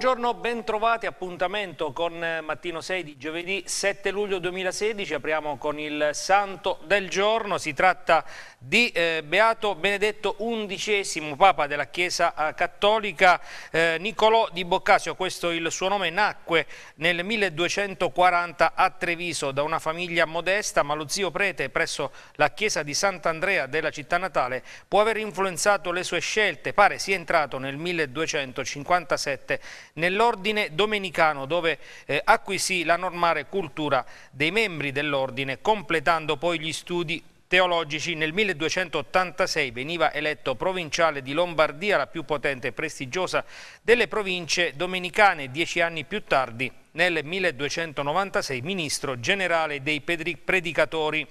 Buongiorno, bentrovati, appuntamento con eh, Mattino 6 di giovedì 7 luglio 2016, apriamo con il santo del giorno, si tratta di eh, Beato Benedetto XI, Papa della Chiesa eh, Cattolica, eh, Niccolò di Boccasio, questo è il suo nome, nacque nel 1240 a Treviso da una famiglia modesta, ma lo zio prete presso la Chiesa di Sant'Andrea della città natale può aver influenzato le sue scelte, pare sia entrato nel 1257 nell'ordine domenicano dove eh, acquisì la normale cultura dei membri dell'ordine completando poi gli studi teologici. Nel 1286 veniva eletto provinciale di Lombardia, la più potente e prestigiosa delle province domenicane. Dieci anni più tardi, nel 1296, ministro generale dei predicatori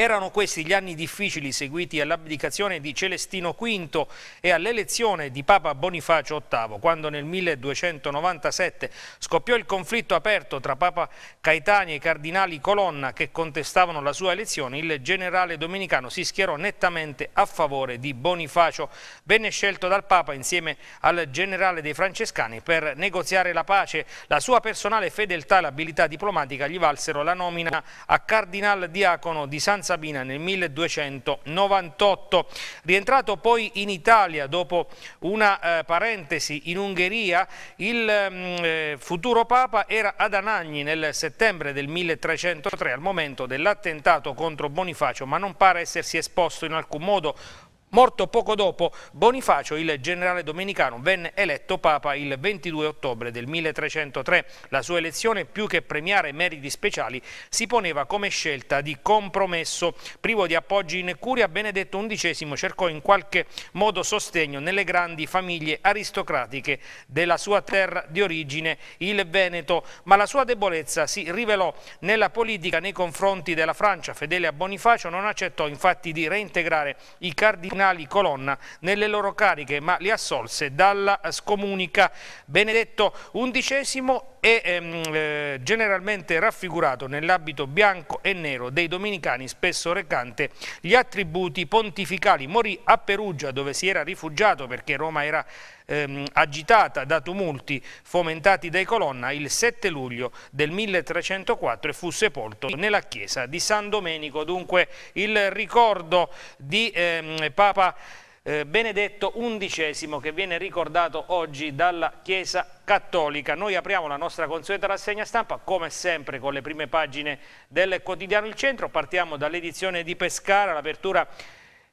erano questi gli anni difficili seguiti all'abdicazione di Celestino V e all'elezione di Papa Bonifacio VIII, quando nel 1297 scoppiò il conflitto aperto tra Papa Caetani e i cardinali Colonna che contestavano la sua elezione, il generale domenicano si schierò nettamente a favore di Bonifacio, venne scelto dal Papa insieme al generale dei francescani per negoziare la pace. La sua personale fedeltà e l'abilità diplomatica gli valsero la nomina a cardinal diacono di San Sabina nel 1298. Rientrato poi in Italia dopo una eh, parentesi in Ungheria, il mm, eh, futuro Papa era ad Anagni nel settembre del 1303 al momento dell'attentato contro Bonifacio, ma non pare essersi esposto in alcun modo Morto poco dopo, Bonifacio, il generale domenicano, venne eletto Papa il 22 ottobre del 1303. La sua elezione, più che premiare meriti speciali, si poneva come scelta di compromesso. Privo di appoggi in curia, Benedetto XI cercò in qualche modo sostegno nelle grandi famiglie aristocratiche della sua terra di origine, il Veneto, ma la sua debolezza si rivelò nella politica nei confronti della Francia. Fedele a Bonifacio non accettò infatti di reintegrare i cardinali cardinali Colonna nelle loro cariche, ma li assolse dalla scomunica. Benedetto XI è ehm, eh, generalmente raffigurato nell'abito bianco e nero dei dominicani, spesso recante gli attributi pontificali. Morì a Perugia dove si era rifugiato perché Roma era ehm, agitata da tumulti fomentati dai Colonna il 7 luglio del 1304 e fu sepolto nella chiesa di San Domenico. Dunque il ricordo di ehm, Papa eh, Benedetto XI che viene ricordato oggi dalla Chiesa Cattolica. Noi apriamo la nostra consueta rassegna stampa, come sempre con le prime pagine del quotidiano Il Centro, partiamo dall'edizione di Pescara, l'apertura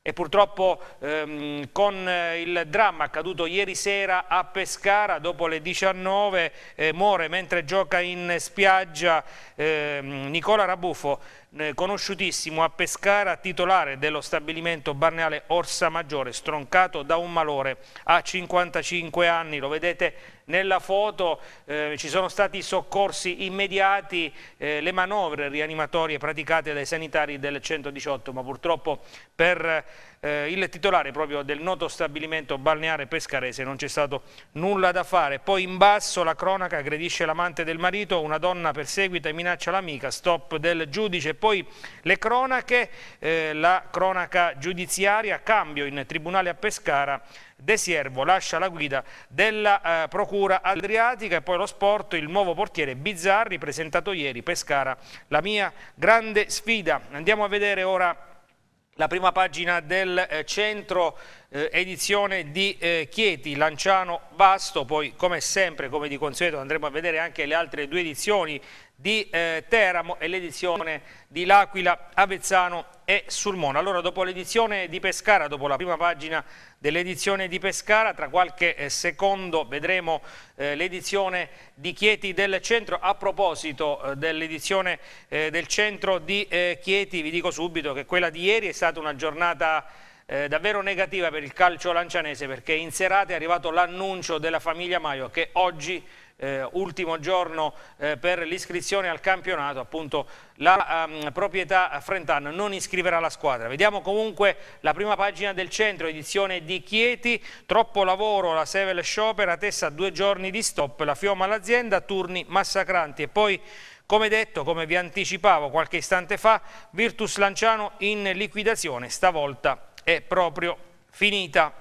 e purtroppo ehm, con eh, il dramma accaduto ieri sera a Pescara, dopo le 19, eh, muore mentre gioca in spiaggia eh, Nicola Rabuffo, eh, conosciutissimo a Pescara, titolare dello stabilimento barneale Orsa Maggiore, stroncato da un malore a 55 anni. Lo vedete nella foto eh, ci sono stati soccorsi immediati, eh, le manovre rianimatorie praticate dai sanitari del 118, ma purtroppo per eh, il titolare proprio del noto stabilimento balneare pescarese, non c'è stato nulla da fare. Poi in basso la cronaca aggredisce l'amante del marito, una donna perseguita e minaccia l'amica, stop del giudice. Poi le cronache, eh, la cronaca giudiziaria, cambio in tribunale a Pescara, De Siervo lascia la guida della eh, Procura Adriatica e poi lo sport, il nuovo portiere Bizzarri presentato ieri, Pescara, la mia grande sfida. Andiamo a vedere ora la prima pagina del eh, centro eh, edizione di eh, Chieti, Lanciano Vasto, poi come sempre, come di consueto andremo a vedere anche le altre due edizioni di eh, Teramo e l'edizione di L'Aquila, Avezzano e Sulmona. Allora dopo l'edizione di Pescara, dopo la prima pagina dell'edizione di Pescara, tra qualche eh, secondo vedremo eh, l'edizione di Chieti del Centro. A proposito eh, dell'edizione eh, del Centro di eh, Chieti, vi dico subito che quella di ieri è stata una giornata eh, davvero negativa per il calcio lancianese perché in serata è arrivato l'annuncio della famiglia Maio che oggi eh, ultimo giorno eh, per l'iscrizione al campionato, appunto la ehm, proprietà Frentano non iscriverà la squadra. Vediamo comunque la prima pagina del centro, edizione di Chieti, troppo lavoro, la Sevel sciopera, Tessa due giorni di stop, la Fioma all'azienda, turni massacranti e poi... Come detto, come vi anticipavo qualche istante fa, Virtus Lanciano in liquidazione, stavolta è proprio finita.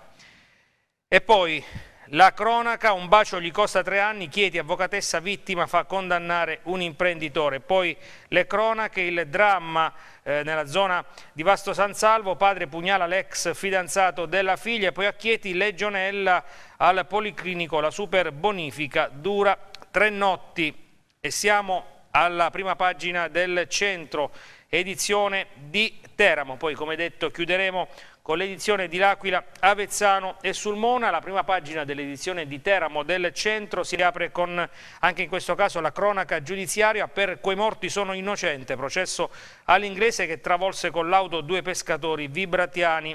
E poi la cronaca, un bacio gli costa tre anni, Chieti, avvocatessa vittima, fa condannare un imprenditore. Poi le cronache, il dramma eh, nella zona di Vasto San Salvo, padre pugnala l'ex fidanzato della figlia, poi a Chieti legionella al Policlinico, la super bonifica dura tre notti. E siamo alla prima pagina del centro edizione di Teramo. Poi, come detto, chiuderemo con l'edizione di L'Aquila, Avezzano e Sulmona. La prima pagina dell'edizione di Teramo del centro si apre con anche in questo caso la cronaca giudiziaria per quei morti sono innocente, processo all'inglese che travolse con l'auto due pescatori vibratiani.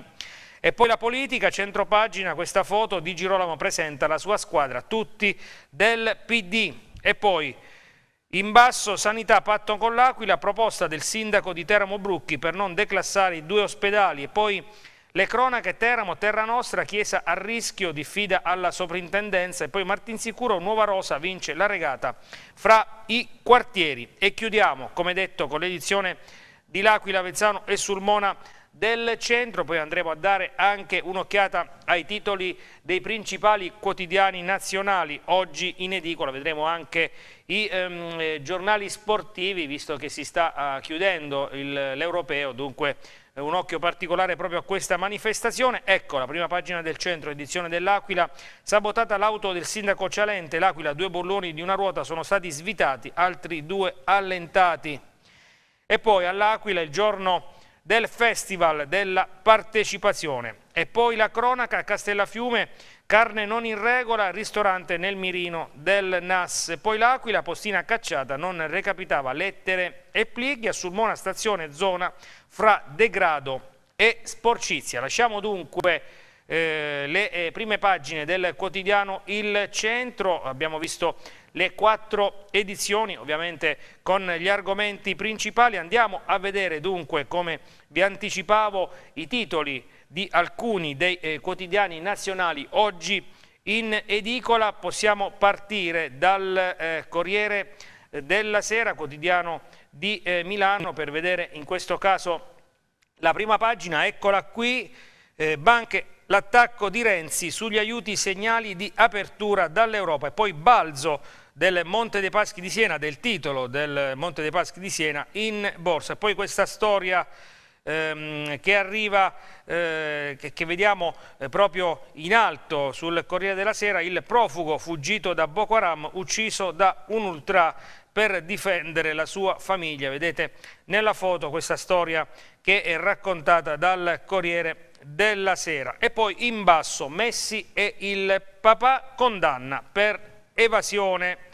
E poi la politica, centropagina, questa foto di Girolamo presenta la sua squadra, tutti del PD. E poi... In basso sanità patto con l'Aquila, proposta del sindaco di Teramo Brucchi per non declassare i due ospedali e poi le cronache Teramo, Terra Nostra, Chiesa a rischio, diffida alla soprintendenza e poi Martinsicuro, Nuova Rosa vince la regata fra i quartieri. E chiudiamo, come detto, con l'edizione di L'Aquila, Vezzano e Sulmona del centro, poi andremo a dare anche un'occhiata ai titoli dei principali quotidiani nazionali, oggi in edicola vedremo anche i ehm, eh, giornali sportivi visto che si sta eh, chiudendo l'europeo, dunque eh, un occhio particolare proprio a questa manifestazione. Ecco la prima pagina del centro, edizione dell'Aquila, sabotata l'auto del sindaco Cialente, l'Aquila due bolloni di una ruota sono stati svitati, altri due allentati. E poi all'Aquila il giorno del Festival della Partecipazione. E poi la cronaca Castellafiume, carne non in regola, ristorante nel mirino del NAS. Poi l'Aquila, postina cacciata, non recapitava lettere e plighi a Sulmona stazione zona fra degrado e sporcizia. Lasciamo dunque eh, le eh, prime pagine del quotidiano Il Centro, abbiamo visto le quattro edizioni, ovviamente con gli argomenti principali. Andiamo a vedere dunque, come vi anticipavo, i titoli di alcuni dei eh, quotidiani nazionali oggi in edicola. Possiamo partire dal eh, Corriere della Sera, quotidiano di eh, Milano, per vedere in questo caso la prima pagina. Eccola qui, eh, banche l'attacco di Renzi sugli aiuti segnali di apertura dall'Europa e poi balzo del Monte dei Paschi di Siena, del titolo del Monte dei Paschi di Siena in borsa. E poi questa storia ehm, che arriva, eh, che, che, vediamo eh, proprio in alto sul Corriere della Sera, il profugo fuggito da Boko Haram, ucciso da un ultra per difendere la sua famiglia. Vedete nella foto questa storia che è raccontata dal Corriere della sera. E poi in basso Messi e il papà condanna per evasione.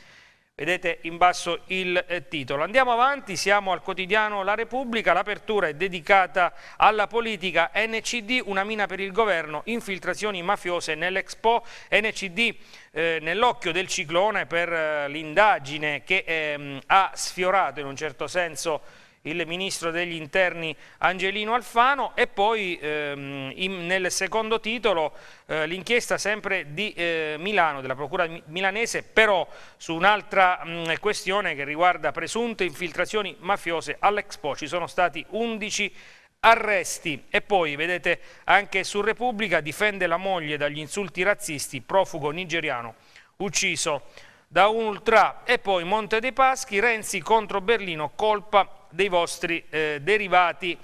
Vedete in basso il eh, titolo. Andiamo avanti, siamo al quotidiano La Repubblica, l'apertura è dedicata alla politica NCD, una mina per il governo, infiltrazioni mafiose nell'Expo NCD eh, nell'occhio del ciclone per eh, l'indagine che ehm, ha sfiorato in un certo senso il ministro degli interni Angelino Alfano e poi ehm, in, nel secondo titolo eh, l'inchiesta sempre di eh, Milano, della procura milanese, però su un'altra mm, questione che riguarda presunte infiltrazioni mafiose all'Expo. Ci sono stati 11 arresti. E poi, vedete, anche su Repubblica difende la moglie dagli insulti razzisti, profugo nigeriano, ucciso da un ultra. E poi Monte dei Paschi, Renzi contro Berlino, colpa dei vostri eh, derivati.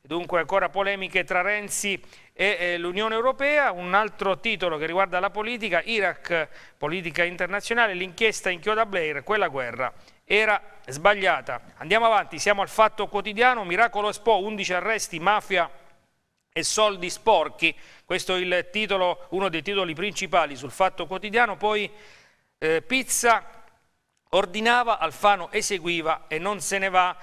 Dunque ancora polemiche tra Renzi e eh, l'Unione Europea. Un altro titolo che riguarda la politica, Iraq, politica internazionale, l'inchiesta in Chioda Blair, quella guerra era sbagliata. Andiamo avanti, siamo al fatto quotidiano, Miracolo Expo, 11 arresti, mafia e soldi sporchi. Questo è il titolo, uno dei titoli principali sul Fatto Quotidiano. Poi eh, Pizza ordinava, Alfano eseguiva e non se ne va.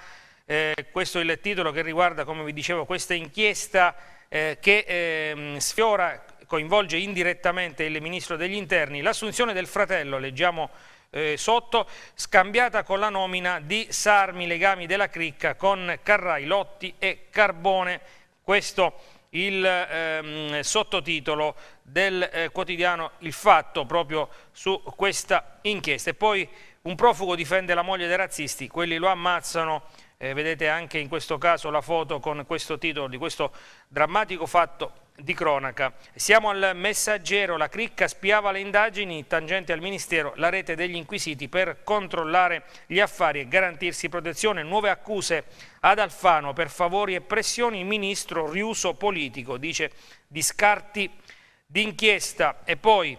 Eh, questo è il titolo che riguarda, come vi dicevo, questa inchiesta eh, che eh, sfiora, coinvolge indirettamente il Ministro degli Interni. L'assunzione del fratello, leggiamo eh, sotto, scambiata con la nomina di Sarmi Legami della Cricca con Carrai Lotti e Carbone. Questo il ehm, sottotitolo del eh, quotidiano Il Fatto proprio su questa inchiesta. E poi un profugo difende la moglie dei razzisti, quelli lo ammazzano eh, vedete anche in questo caso la foto con questo titolo di questo drammatico fatto di cronaca. Siamo al messaggero, la cricca spiava le indagini, tangente al Ministero, la rete degli inquisiti per controllare gli affari e garantirsi protezione. Nuove accuse ad Alfano per favori e pressioni, ministro riuso politico, dice di scarti d'inchiesta e poi...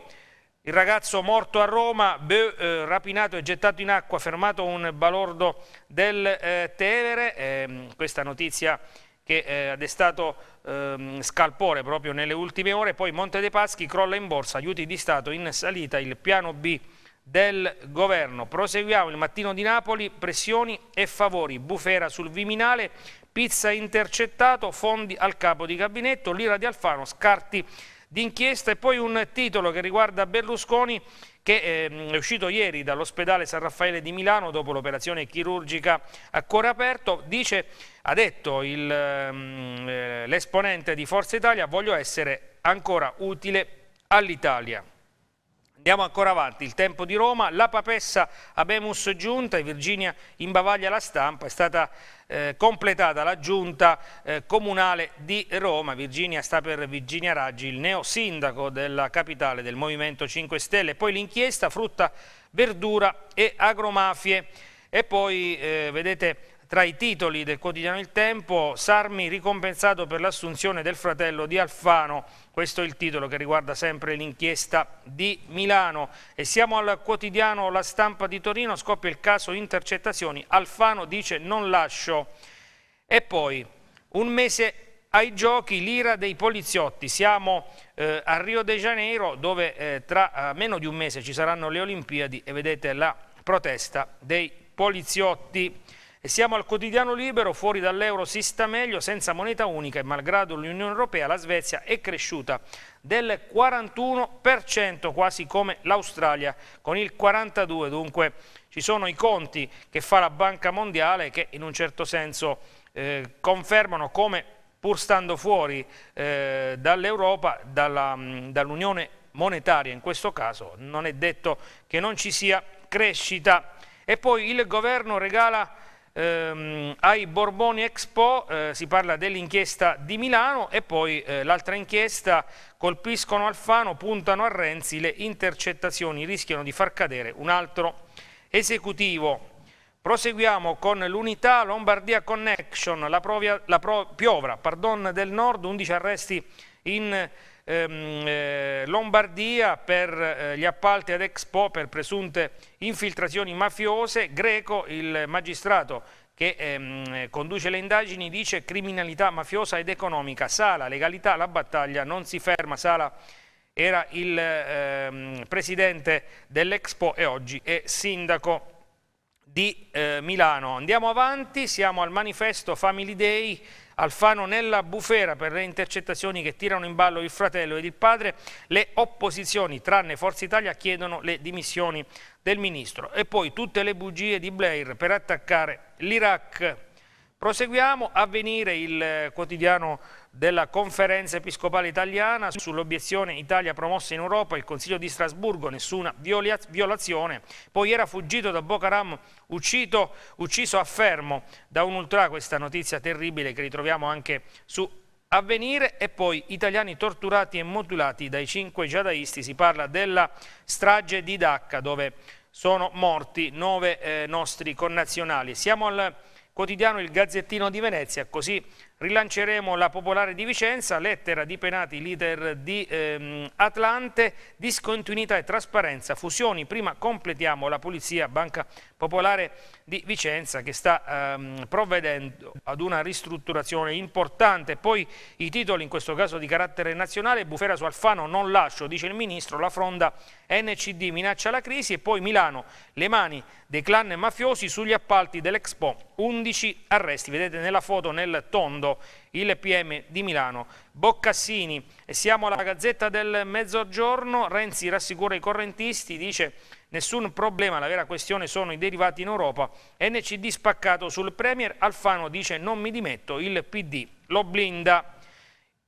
Il ragazzo morto a Roma, Beu, eh, rapinato e gettato in acqua, fermato un balordo del eh, Tevere, eh, questa notizia che ha eh, destato ehm, scalpore proprio nelle ultime ore, poi Monte dei Paschi crolla in borsa, aiuti di Stato in salita, il piano B del governo. Proseguiamo il mattino di Napoli, pressioni e favori, bufera sul Viminale, pizza intercettato, fondi al capo di gabinetto, l'ira di Alfano, scarti d'inchiesta e poi un titolo che riguarda Berlusconi che ehm, è uscito ieri dall'ospedale San Raffaele di Milano dopo l'operazione chirurgica a cuore aperto, dice, ha detto ehm, eh, l'esponente di Forza Italia, voglio essere ancora utile all'Italia. Andiamo ancora avanti, il tempo di Roma, la papessa Abemus Giunta e Virginia Imbavaglia la stampa è stata eh, completata la giunta eh, comunale di Roma. Virginia sta per Virginia Raggi, il neo sindaco della capitale del Movimento 5 Stelle. Poi l'inchiesta frutta, verdura e agromafie. E poi, eh, vedete, tra i titoli del quotidiano Il Tempo, Sarmi ricompensato per l'assunzione del fratello di Alfano, questo è il titolo che riguarda sempre l'inchiesta di Milano. E siamo al quotidiano La Stampa di Torino, scoppia il caso intercettazioni, Alfano dice non lascio. E poi, un mese ai giochi l'ira dei poliziotti. Siamo eh, a Rio de Janeiro dove eh, tra eh, meno di un mese ci saranno le Olimpiadi e vedete la protesta dei poliziotti. E siamo al quotidiano libero, fuori dall'euro si sta meglio, senza moneta unica e malgrado l'Unione Europea, la Svezia è cresciuta del 41%, quasi come l'Australia, con il 42%. Dunque ci sono i conti che fa la Banca Mondiale che in un certo senso eh, confermano come pur stando fuori eh, dall'Europa, mm, dall'Unione dall monetaria in questo caso, non è detto che non ci sia crescita. E poi il governo regala ehm, ai Borboni Expo eh, si parla dell'inchiesta di Milano e poi eh, l'altra inchiesta colpiscono Alfano, puntano a Renzi, le intercettazioni rischiano di far cadere un altro esecutivo. Proseguiamo con l'unità Lombardia Connection, la, provia, la pro, Piovra pardon, del Nord, 11 arresti in ehm, eh, Lombardia per eh, gli appalti ad Expo per presunte infiltrazioni mafiose, Greco, il magistrato che ehm, conduce le indagini, dice criminalità mafiosa ed economica, Sala, legalità, la battaglia non si ferma, Sala era il ehm, presidente dell'Expo e oggi è sindaco di eh, Milano. Andiamo avanti, siamo al manifesto Family Day Alfano nella bufera per le intercettazioni che tirano in ballo il fratello ed il padre, le opposizioni, tranne Forza Italia, chiedono le dimissioni del ministro. E poi tutte le bugie di Blair per attaccare l'Iraq. Proseguiamo a venire il eh, quotidiano della Conferenza Episcopale Italiana sull'obiezione Italia promossa in Europa, il Consiglio di Strasburgo, nessuna violazione, poi era fuggito da Bocaram ucciso, ucciso a Fermo da un ultra, questa notizia terribile che ritroviamo anche su Avvenire e poi italiani torturati e modulati dai cinque jihadisti, si parla della strage di Dacca dove sono morti nove eh, nostri connazionali. Siamo al quotidiano Il Gazzettino di Venezia, così rilanceremo la Popolare di Vicenza, lettera di Penati, leader di ehm, Atlante, discontinuità e trasparenza, fusioni, prima completiamo la Polizia Banca Popolare di Vicenza che sta ehm, provvedendo ad una ristrutturazione importante, poi i titoli in questo caso di carattere nazionale, bufera su Alfano non lascio, dice il Ministro, la fronda NCD minaccia la crisi e poi Milano, le mani dei clan mafiosi sugli appalti dell'Expo, 11 arresti, vedete nella foto nel tondo il PM di Milano. Boccassini, E siamo alla Gazzetta del Mezzogiorno, Renzi rassicura i correntisti, dice nessun problema, la vera questione sono i derivati in Europa, NCD spaccato sul Premier, Alfano dice non mi dimetto, il PD lo blinda.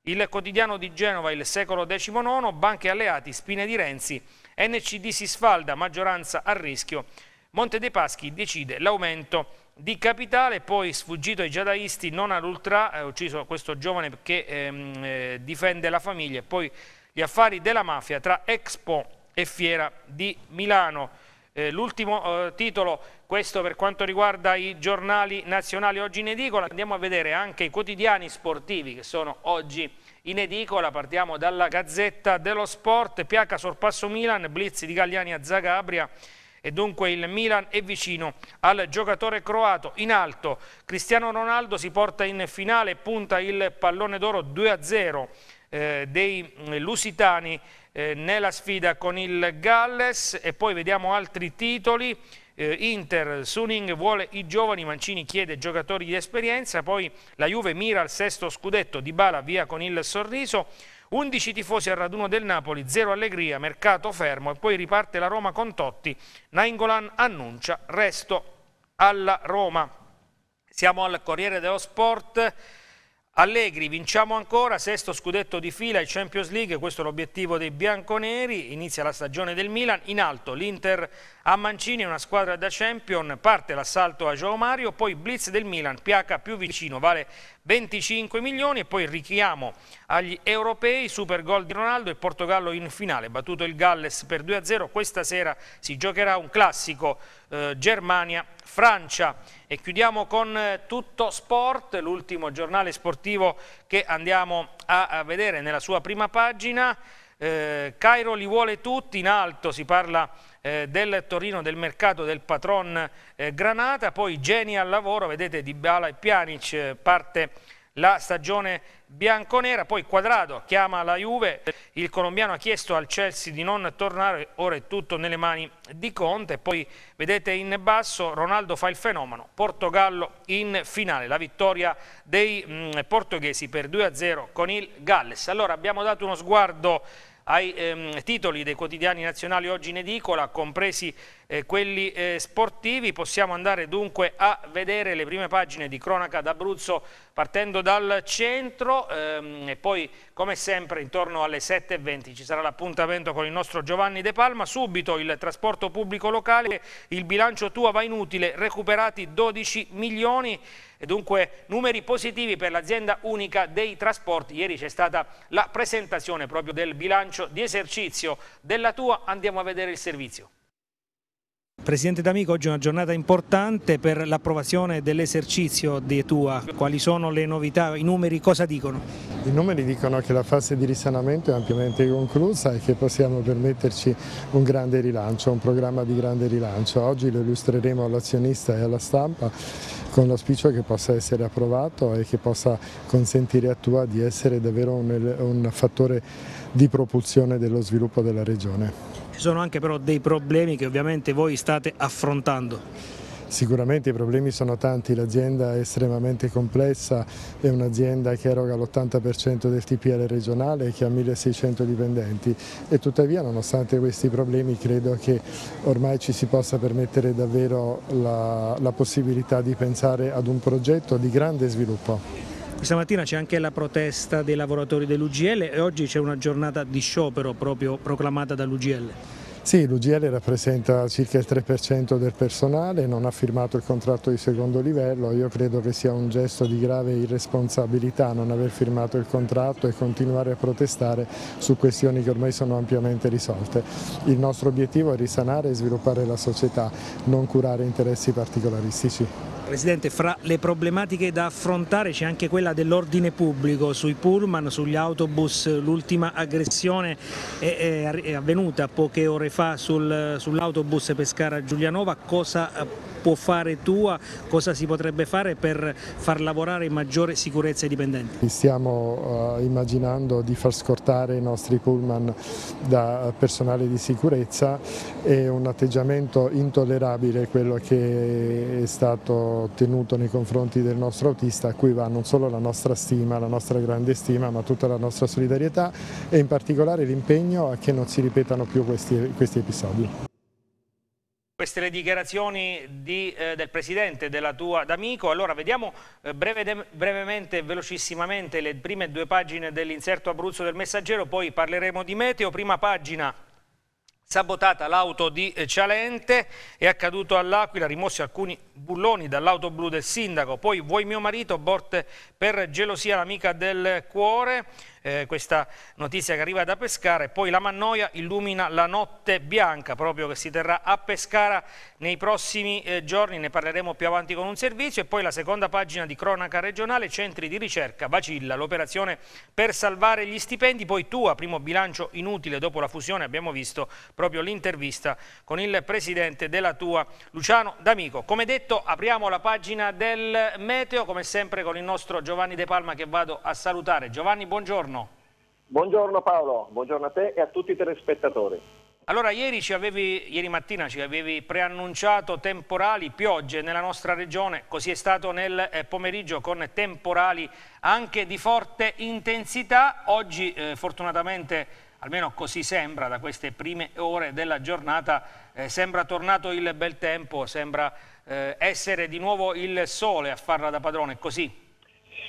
Il quotidiano di Genova, il secolo XIX, banche alleati, spine di Renzi, NCD si sfalda, maggioranza a rischio, Monte dei Paschi decide l'aumento di Capitale, poi sfuggito ai jihadisti, non all'ultra, ha ucciso questo giovane che ehm, eh, difende la famiglia, poi gli affari della mafia tra Expo e Fiera di Milano. Eh, L'ultimo eh, titolo, questo per quanto riguarda i giornali nazionali oggi in edicola, andiamo a vedere anche i quotidiani sportivi che sono oggi in edicola, partiamo dalla Gazzetta dello Sport, Piacca sorpasso Milan, Blitz di Galliani a Zagabria, e dunque il Milan è vicino al giocatore croato in alto. Cristiano Ronaldo si porta in finale e punta il pallone d'oro 2-0 eh, dei eh, Lusitani eh, nella sfida con il Galles e poi vediamo altri titoli. Eh, Inter, Suning vuole i giovani, Mancini chiede giocatori di esperienza, poi la Juve mira al sesto scudetto, Di Bala via con il sorriso. 11 tifosi al raduno del Napoli, 0 allegria, mercato fermo e poi riparte la Roma con Totti. Nainggolan annuncia resto alla Roma. Siamo al Corriere dello Sport. Allegri, vinciamo ancora, sesto scudetto di fila e Champions League, questo è l'obiettivo dei bianconeri, inizia la stagione del Milan, in alto l'Inter a Mancini una squadra da champion, parte l'assalto a Joao Mario, poi blitz del Milan, Piaca più vicino, vale 25 milioni e poi richiamo agli europei, super gol di Ronaldo e Portogallo in finale, battuto il Galles per 2-0, questa sera si giocherà un classico eh, Germania-Francia e chiudiamo con eh, Tutto Sport, l'ultimo giornale sportivo che andiamo a vedere nella sua prima pagina, eh, Cairo li vuole tutti, in alto si parla eh, del Torino del mercato del patron eh, Granata, poi Geni al lavoro, vedete Di Bala e Pjanic eh, parte la stagione bianconera, poi Quadrado chiama la Juve, il colombiano ha chiesto al Chelsea di non tornare, ora è tutto nelle mani di Conte, poi vedete in basso Ronaldo fa il fenomeno, Portogallo in finale, la vittoria dei mh, mm, portoghesi per 2-0 con il Galles. Allora abbiamo dato uno sguardo ai ehm, titoli dei quotidiani nazionali oggi in edicola, compresi eh, quelli eh, sportivi. Possiamo andare dunque a vedere le prime pagine di Cronaca d'Abruzzo partendo dal centro ehm, e poi come sempre intorno alle 7.20 ci sarà l'appuntamento con il nostro Giovanni De Palma. Subito il trasporto pubblico locale, il bilancio tua va inutile, recuperati 12 milioni e dunque numeri positivi per l'azienda unica dei trasporti. Ieri c'è stata la presentazione proprio del bilancio di esercizio della tua, andiamo a vedere il servizio. Presidente D'Amico, oggi è una giornata importante per l'approvazione dell'esercizio di Etua. Quali sono le novità? I numeri cosa dicono? I numeri dicono che la fase di risanamento è ampiamente conclusa e che possiamo permetterci un grande rilancio, un programma di grande rilancio. Oggi lo illustreremo all'azionista e alla stampa con l'auspicio che possa essere approvato e che possa consentire a Tua di essere davvero un, un fattore di propulsione dello sviluppo della regione. Ci sono anche però dei problemi che ovviamente voi state affrontando. Sicuramente i problemi sono tanti, l'azienda è estremamente complessa, è un'azienda che eroga l'80% del TPL regionale e che ha 1600 dipendenti e tuttavia nonostante questi problemi credo che ormai ci si possa permettere davvero la, la possibilità di pensare ad un progetto di grande sviluppo. Questa mattina c'è anche la protesta dei lavoratori dell'UGL e oggi c'è una giornata di sciopero proprio proclamata dall'UGL. Sì, l'UGL rappresenta circa il 3% del personale, non ha firmato il contratto di secondo livello, io credo che sia un gesto di grave irresponsabilità non aver firmato il contratto e continuare a protestare su questioni che ormai sono ampiamente risolte. Il nostro obiettivo è risanare e sviluppare la società, non curare interessi particolaristici. Presidente, fra le problematiche da affrontare c'è anche quella dell'ordine pubblico sui pullman, sugli autobus, l'ultima aggressione è, è, avvenuta poche ore fa sul, sull'autobus Pescara Giulianova, cosa eh, può fare tua, cosa si potrebbe fare per far lavorare in maggiore sicurezza i dipendenti? Stiamo uh, immaginando di far scortare i nostri pullman da personale di sicurezza, è un atteggiamento intollerabile quello che è stato tenuto nei confronti del nostro autista, a cui va non solo la nostra stima, la nostra grande stima, ma tutta la nostra solidarietà e in particolare l'impegno a che non si ripetano più questi, questi episodi. Queste le dichiarazioni di, eh, del Presidente della tua D'Amico. Allora vediamo eh, breve, brevemente e velocissimamente le prime due pagine dell'inserto Abruzzo del Messaggero, poi parleremo di meteo. Prima pagina, sabotata l'auto di eh, Cialente, è accaduto all'Aquila, rimossi alcuni bulloni dall'auto blu del sindaco. Poi vuoi mio marito, Borte per gelosia l'amica del cuore eh, questa notizia che arriva da Pescara e poi la Mannoia illumina la notte bianca proprio che si terrà a Pescara nei prossimi eh, giorni, ne parleremo più avanti con un servizio e poi la seconda pagina di cronaca regionale, centri di ricerca, Bacilla, l'operazione per salvare gli stipendi, poi tu a primo bilancio inutile dopo la fusione, abbiamo visto proprio l'intervista con il presidente della tua Luciano D'Amico. Come detto apriamo la pagina del meteo come sempre con il nostro Giovanni De Palma che vado a salutare. Giovanni buongiorno. Buongiorno Paolo, buongiorno a te e a tutti i telespettatori. Allora, ieri, avevi, ieri, mattina ci avevi preannunciato temporali, piogge nella nostra regione, così è stato nel eh, pomeriggio con temporali anche di forte intensità. Oggi eh, fortunatamente, almeno così sembra da queste prime ore della giornata, eh, sembra tornato il bel tempo, sembra eh, essere di nuovo il sole a farla da padrone, così?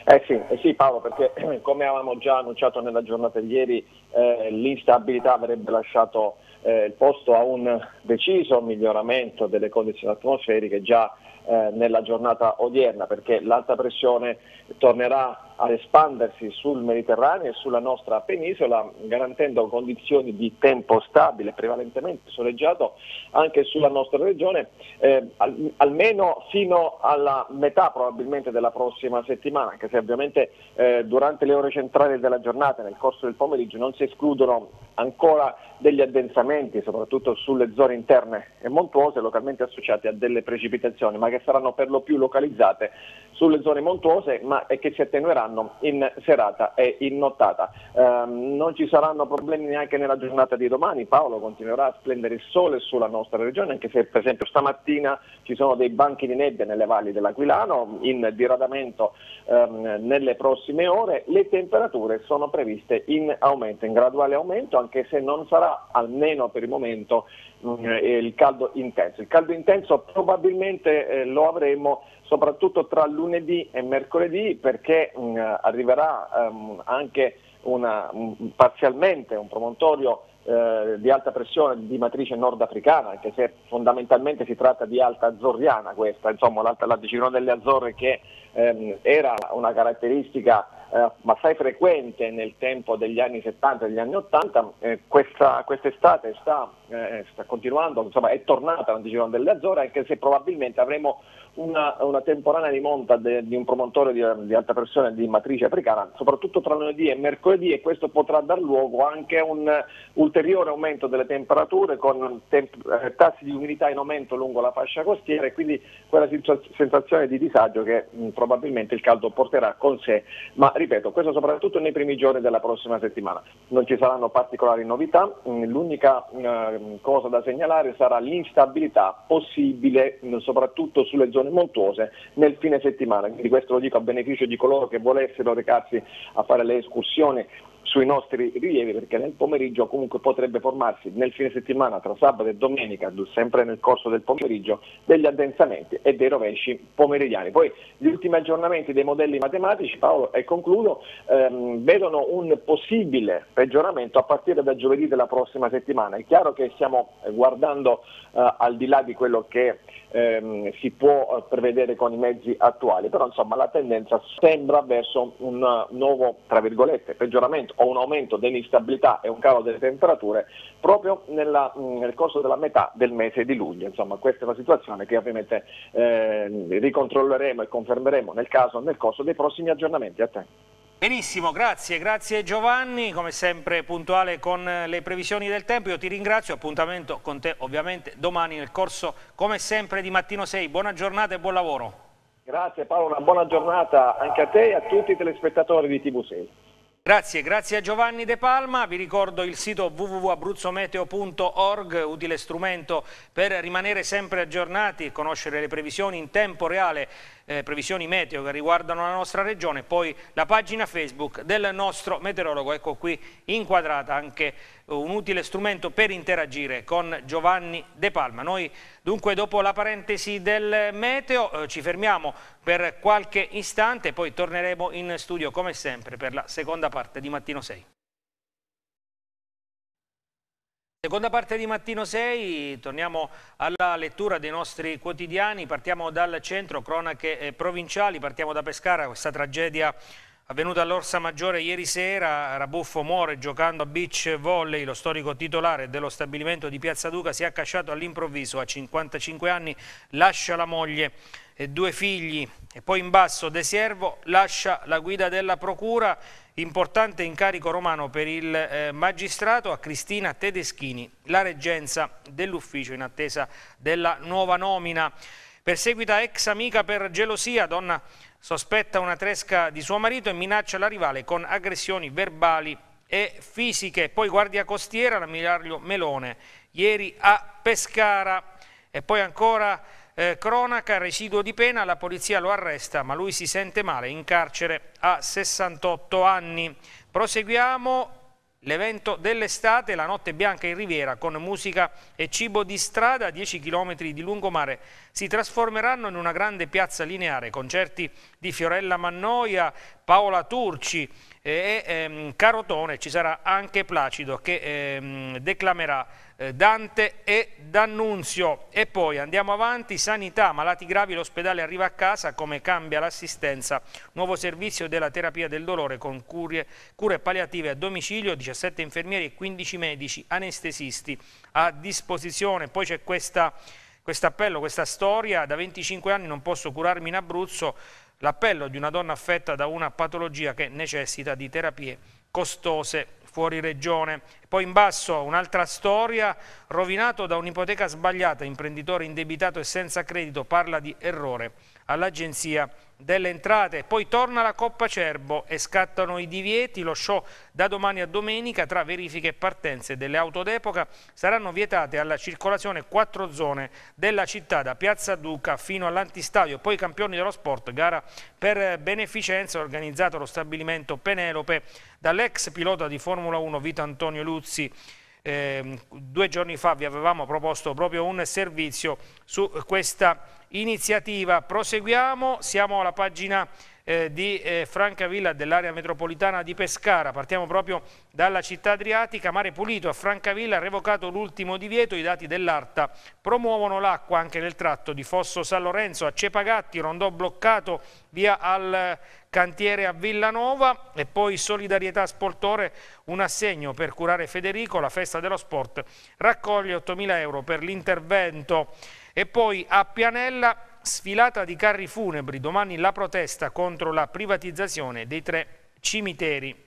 Eh sì, eh sì, Paolo, perché come avevamo già annunciato nella giornata di ieri, eh, l'instabilità avrebbe lasciato eh, il posto a un deciso miglioramento delle condizioni atmosferiche già eh, nella giornata odierna, perché l'alta pressione tornerà ad espandersi sul Mediterraneo e sulla nostra penisola, garantendo condizioni di tempo stabile, prevalentemente soleggiato anche sulla nostra regione, eh, al, almeno fino alla metà probabilmente della prossima settimana, anche se ovviamente eh, durante le ore centrali della giornata, nel corso del pomeriggio, non si escludono ancora degli addensamenti, soprattutto sulle zone interne e montuose, localmente associate a delle precipitazioni, ma che saranno per lo più localizzate sulle zone montuose ma, e che si attenueranno saranno in serata e in nottata. Um, non ci saranno problemi neanche nella giornata di domani, Paolo continuerà a splendere il sole sulla nostra regione, anche se per esempio stamattina ci sono dei banchi di nebbia nelle valli dell'Aquilano in diradamento um, nelle prossime ore, le temperature sono previste in aumento, in graduale aumento, anche se non sarà almeno per il momento eh, il caldo intenso. Il caldo intenso probabilmente eh, lo avremo soprattutto tra lunedì e mercoledì perché mh, mm, arriverà um, anche una, mh, mm, parzialmente un promontorio eh, di alta pressione di matrice nordafricana, anche se fondamentalmente si tratta di alta azzorriana questa, insomma l'alta, l'alticiclone delle Azzorre che ehm, era una caratteristica eh, assai frequente nel tempo degli anni 70 e degli anni 80, eh, questa, quest'estate sta, eh, sta, continuando, insomma, è tornata l'anticiclone delle Azzorre, anche se probabilmente avremo una, una temporanea rimonta de, di un promontorio di, di, alta pressione di matrice africana, soprattutto tra lunedì e mercoledì e questo potrà dar luogo anche a un ulteriore aumento delle temperature con temp- eh, tassi di umidità in aumento lungo la fascia costiera e quindi quella sensazione di disagio che mh, mm, probabilmente il caldo porterà con sé, ma ripeto, questo soprattutto nei primi giorni della prossima settimana. Non ci saranno particolari novità, mh, mm, l'unica mh, mm, cosa da segnalare sarà l'instabilità possibile soprattutto sulle zone zone montuose nel fine settimana. Quindi questo lo dico a beneficio di coloro che volessero recarsi a fare le escursioni sui nostri rilievi perché nel pomeriggio comunque potrebbe formarsi nel fine settimana tra sabato e domenica, sempre nel corso del pomeriggio, degli addensamenti e dei rovesci pomeridiani. Poi gli ultimi aggiornamenti dei modelli matematici, Paolo, e concludo, ehm, vedono un possibile peggioramento a partire da giovedì della prossima settimana. È chiaro che stiamo eh, guardando eh, al di là di quello che ehm, si può eh, prevedere con i mezzi attuali, però insomma la tendenza sembra verso un eh, nuovo, tra virgolette, peggioramento o un aumento dell'instabilità e un calo delle temperature proprio nella, mm, nel corso della metà del mese di luglio. Insomma, questa è la situazione che ovviamente eh, ricontrolleremo e confermeremo nel caso nel corso dei prossimi aggiornamenti. A te. Benissimo, grazie, grazie Giovanni, come sempre puntuale con le previsioni del tempo, io ti ringrazio, appuntamento con te ovviamente domani nel corso come sempre di Mattino 6, buona giornata e buon lavoro. Grazie Paolo, una buona giornata anche a te e a tutti i telespettatori di TV6. Grazie, grazie a Giovanni De Palma, vi ricordo il sito www.abruzzometeo.org, utile strumento per rimanere sempre aggiornati e conoscere le previsioni in tempo reale eh, previsioni meteo che riguardano la nostra regione, poi la pagina Facebook del nostro meteorologo, ecco qui inquadrata anche un utile strumento per interagire con Giovanni De Palma. Noi dunque dopo la parentesi del meteo eh, ci fermiamo per qualche istante, poi torneremo in studio come sempre per la seconda parte di Mattino 6. Seconda parte di Mattino 6, torniamo alla lettura dei nostri quotidiani, partiamo dal centro, cronache eh, provinciali, partiamo da Pescara, questa tragedia avvenuta all'Orsa Maggiore ieri sera, Rabuffo muore giocando a beach volley, lo storico titolare dello stabilimento di Piazza Duca si è accasciato all'improvviso, a 55 anni lascia la moglie e due figli e poi in basso De Siervo lascia la guida della procura importante incarico romano per il eh, magistrato a Cristina Tedeschini, la reggenza dell'ufficio in attesa della nuova nomina. Perseguita ex amica per gelosia, donna sospetta una tresca di suo marito e minaccia la rivale con aggressioni verbali e fisiche. Poi guardia costiera, l'ammiraglio Melone, ieri a Pescara. E poi ancora eh, cronaca, residuo di pena, la polizia lo arresta ma lui si sente male in carcere a 68 anni. Proseguiamo l'evento dell'estate, la notte bianca in riviera con musica e cibo di strada, 10 km di lungomare si trasformeranno in una grande piazza lineare, concerti di Fiorella Mannoia, Paola Turci, e ehm, Carotone ci sarà anche Placido che ehm, declamerà eh, Dante e D'Annunzio e poi andiamo avanti, sanità, malati gravi, l'ospedale arriva a casa, come cambia l'assistenza, nuovo servizio della terapia del dolore con curie, cure palliative a domicilio, 17 infermieri e 15 medici anestesisti a disposizione, poi c'è questa appello, questa storia, da 25 anni non posso curarmi in Abruzzo, l'appello di una donna affetta da una patologia che necessita di terapie costose fuori regione. Poi in basso un'altra storia, rovinato da un'ipoteca sbagliata, imprenditore indebitato e senza credito, parla di errore all'agenzia delle entrate. Poi torna la Coppa Cerbo e scattano i divieti, lo show da domani a domenica tra verifiche e partenze delle auto d'epoca saranno vietate alla circolazione quattro zone della città da Piazza Duca fino all'antistadio. Poi campioni dello sport, gara per beneficenza organizzata allo stabilimento Penelope dall'ex pilota di Formula 1 Vito Antonio Luzzi Saluzzi. Eh, due giorni fa vi avevamo proposto proprio un servizio su questa iniziativa. Proseguiamo, siamo alla pagina eh, di eh, Francavilla dell'area metropolitana di Pescara. Partiamo proprio dalla città adriatica, mare pulito a Francavilla, revocato l'ultimo divieto, i dati dell'Arta promuovono l'acqua anche nel tratto di Fosso San Lorenzo a Cepagatti, rondò bloccato via al cantiere a Villanova e poi Solidarietà Sportore, un assegno per curare Federico, la festa dello sport raccoglie 8.000 euro per l'intervento e poi a Pianella sfilata di carri funebri, domani la protesta contro la privatizzazione dei tre cimiteri.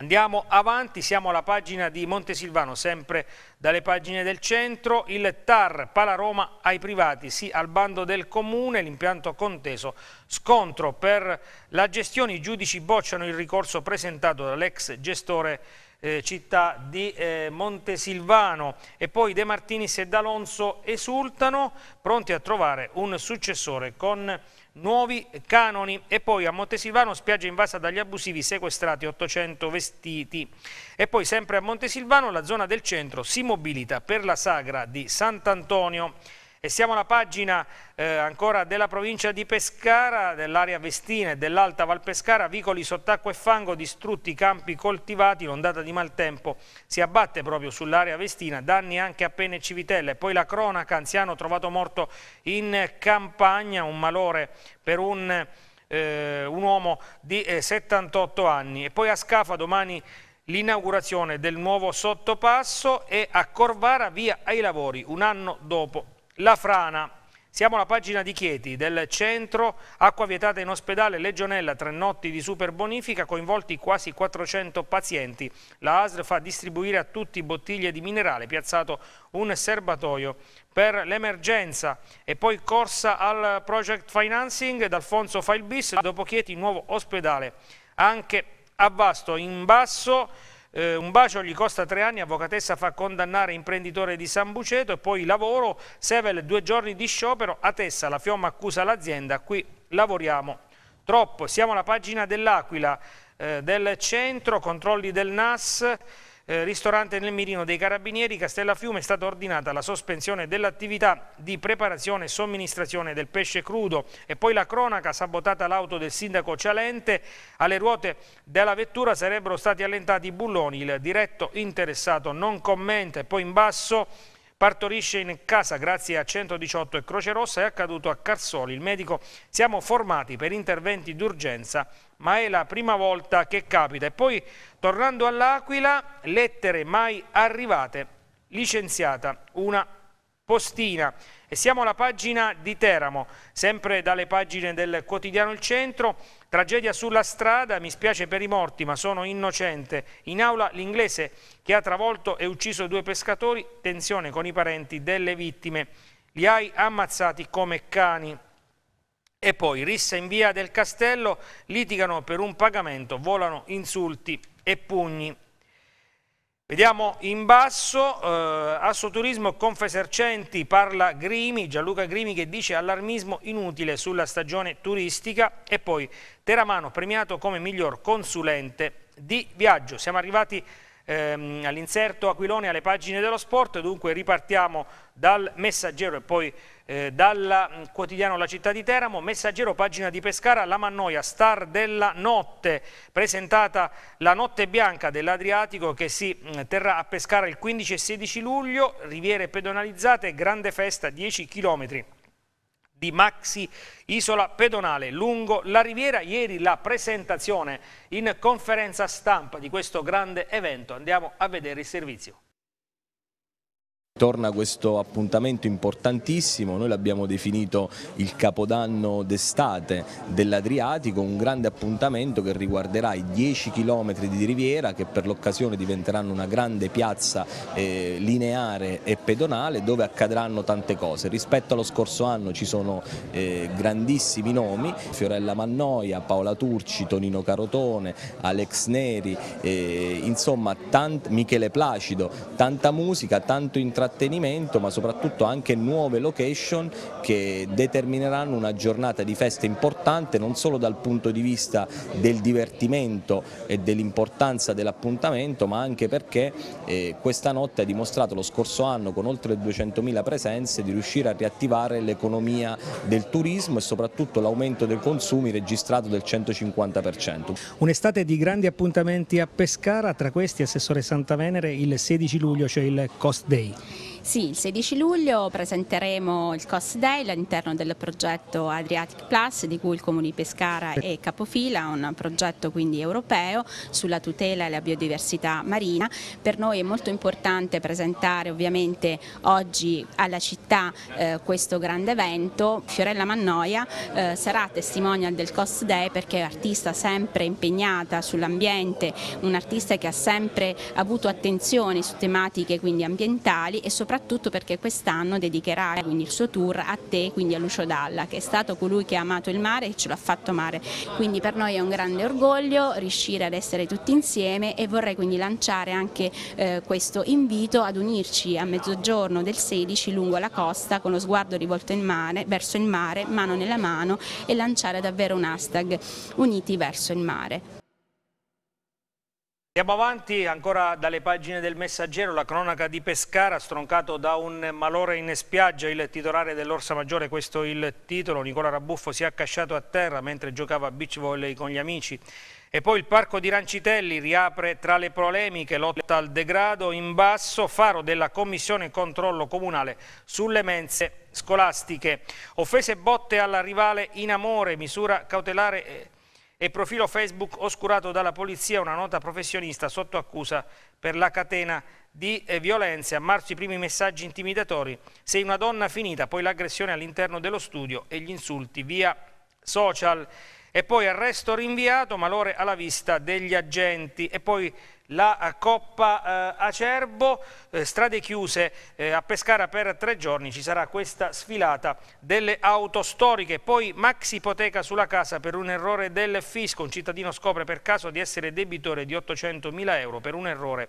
Andiamo avanti, siamo alla pagina di Montesilvano, sempre dalle pagine del centro, il TAR Palaroma ai privati, sì al bando del comune, l'impianto conteso, scontro per la gestione, i giudici bocciano il ricorso presentato dall'ex gestore eh, città di eh, Montesilvano e poi De Martinis e D'Alonso esultano pronti a trovare un successore con nuovi canoni e poi a Montesilvano spiaggia invasa dagli abusivi sequestrati 800 vestiti e poi sempre a Montesilvano la zona del centro si mobilita per la sagra di Sant'Antonio e siamo alla pagina eh, ancora della provincia di Pescara, dell'area Vestina e dell'Alta Val Pescara, vicoli sott'acqua e fango, distrutti campi coltivati, l'ondata di maltempo si abbatte proprio sull'area Vestina, danni anche a Penne e Civitelle. Poi la cronaca, anziano trovato morto in campagna, un malore per un, eh, un uomo di eh, 78 anni. E poi a Scafa domani l'inaugurazione del nuovo sottopasso e a Corvara via ai lavori un anno dopo la frana. Siamo alla pagina di Chieti, del centro, acqua vietata in ospedale, legionella, tre notti di super bonifica, coinvolti quasi 400 pazienti. La ASR fa distribuire a tutti bottiglie di minerale, piazzato un serbatoio per l'emergenza e poi corsa al project financing d'Alfonso Failbis, dopo Chieti nuovo ospedale, anche a Vasto, in basso eh, un bacio gli costa tre anni, avvocatessa fa condannare imprenditore di San Buceto e poi lavoro, Sevel due giorni di sciopero, a Tessa la Fiomma accusa l'azienda, qui lavoriamo troppo. Siamo alla pagina dell'Aquila, eh, del centro, controlli del NAS, eh, ristorante nel mirino dei Carabinieri Castellafiume è stata ordinata la sospensione dell'attività di preparazione e somministrazione del pesce crudo e poi la cronaca sabotata l'auto del sindaco Cialente alle ruote della vettura sarebbero stati allentati i bulloni il diretto interessato non commenta e poi in basso Partorisce in casa grazie a 118 e Croce Rossa è accaduto a Carsoli. Il medico siamo formati per interventi d'urgenza ma è la prima volta che capita. E poi tornando all'Aquila, lettere mai arrivate, licenziata una postina. E siamo alla pagina di Teramo, sempre dalle pagine del quotidiano Il Centro. Tragedia sulla strada, mi spiace per i morti ma sono innocente. In aula l'inglese che ha travolto e ucciso due pescatori, tensione con i parenti delle vittime. Li hai ammazzati come cani. E poi, rissa in via del castello, litigano per un pagamento, volano insulti e pugni. Vediamo in basso, eh, Assoturismo Confesercenti parla Grimi, Gianluca Grimi che dice allarmismo inutile sulla stagione turistica e poi Teramano premiato come miglior consulente di viaggio. Siamo arrivati ehm, all'inserto Aquilone alle pagine dello sport, dunque ripartiamo dal messaggero e poi eh, dal mm, quotidiano La Città di Teramo, Messaggero, pagina di Pescara, La Mannoia, star della notte, presentata la notte bianca dell'Adriatico che si mm, terrà a Pescara il 15 e 16 luglio, riviere pedonalizzate, grande festa, 10 chilometri di Maxi Isola Pedonale lungo la riviera. Ieri la presentazione in conferenza stampa di questo grande evento. Andiamo a vedere il servizio. Torna questo appuntamento importantissimo, noi l'abbiamo definito il capodanno d'estate dell'Adriatico, un grande appuntamento che riguarderà i 10 km di riviera che per l'occasione diventeranno una grande piazza eh, lineare e pedonale dove accadranno tante cose. Rispetto allo scorso anno ci sono eh, grandissimi nomi, Fiorella Mannoia, Paola Turci, Tonino Carotone, Alex Neri, eh, insomma Michele Placido, tanta musica, tanto intrattenimento intrattenimento ma soprattutto anche nuove location che determineranno una giornata di festa importante non solo dal punto di vista del divertimento e dell'importanza dell'appuntamento ma anche perché eh, questa notte ha dimostrato lo scorso anno con oltre 200.000 presenze di riuscire a riattivare l'economia del turismo e soprattutto l'aumento dei consumi registrato del 150%. Un'estate di grandi appuntamenti a Pescara, tra questi Assessore Santa Venere il 16 luglio c'è cioè il Cost Day. Sì, il 16 luglio presenteremo il Cost Day all'interno del progetto Adriatic Plus di cui il Comune di Pescara è capofila, un progetto quindi europeo sulla tutela e la biodiversità marina. Per noi è molto importante presentare ovviamente oggi alla città eh, questo grande evento. Fiorella Mannoia eh, sarà testimonial del Cost Day perché è artista sempre impegnata sull'ambiente, un artista che ha sempre avuto attenzione su tematiche quindi ambientali e soprattutto soprattutto perché quest'anno dedicherà quindi, il suo tour a te, quindi a Lucio Dalla, che è stato colui che ha amato il mare e ce l'ha fatto amare. Quindi per noi è un grande orgoglio riuscire ad essere tutti insieme e vorrei quindi lanciare anche eh, questo invito ad unirci a mezzogiorno del 16 lungo la costa con lo sguardo rivolto in mare, verso il mare, mano nella mano e lanciare davvero un hashtag uniti verso il mare. Andiamo avanti, ancora dalle pagine del messaggero, la cronaca di Pescara, stroncato da un malore in spiaggia, il titolare dell'Orsa Maggiore, questo il titolo, Nicola Rabuffo si è accasciato a terra mentre giocava a beach volley con gli amici. E poi il parco di Rancitelli riapre tra le polemiche, lotta al degrado, in basso, faro della commissione controllo comunale sulle mense scolastiche. Offese botte alla rivale in amore, misura cautelare eh, e profilo Facebook oscurato dalla polizia una nota professionista sotto accusa per la catena di eh, violenze. A marzo i primi messaggi intimidatori. Sei una donna finita, poi l'aggressione all'interno dello studio e gli insulti via social. E poi arresto rinviato, malore alla vista degli agenti. E poi la Coppa eh, Acerbo, eh, strade chiuse eh, a Pescara per tre giorni, ci sarà questa sfilata delle auto storiche, poi maxi ipoteca sulla casa per un errore del fisco, un cittadino scopre per caso di essere debitore di 800.000 euro per un errore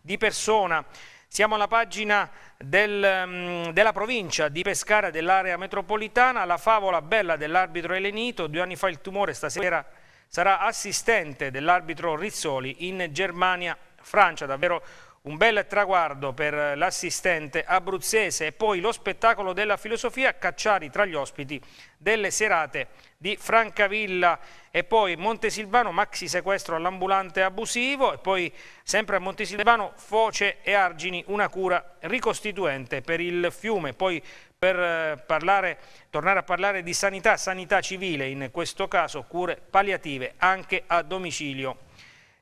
di persona. Siamo alla pagina del, mm, della provincia di Pescara dell'area metropolitana, la favola bella dell'arbitro Elenito, due anni fa il tumore, stasera sarà assistente dell'arbitro Rizzoli in Germania-Francia, davvero un bel traguardo per l'assistente abruzzese e poi lo spettacolo della filosofia Cacciari tra gli ospiti delle serate di Francavilla e poi Montesilvano maxi sequestro all'ambulante abusivo e poi sempre a Montesilvano Foce e Argini una cura ricostituente per il fiume poi per eh, parlare, tornare a parlare di sanità, sanità civile in questo caso cure palliative anche a domicilio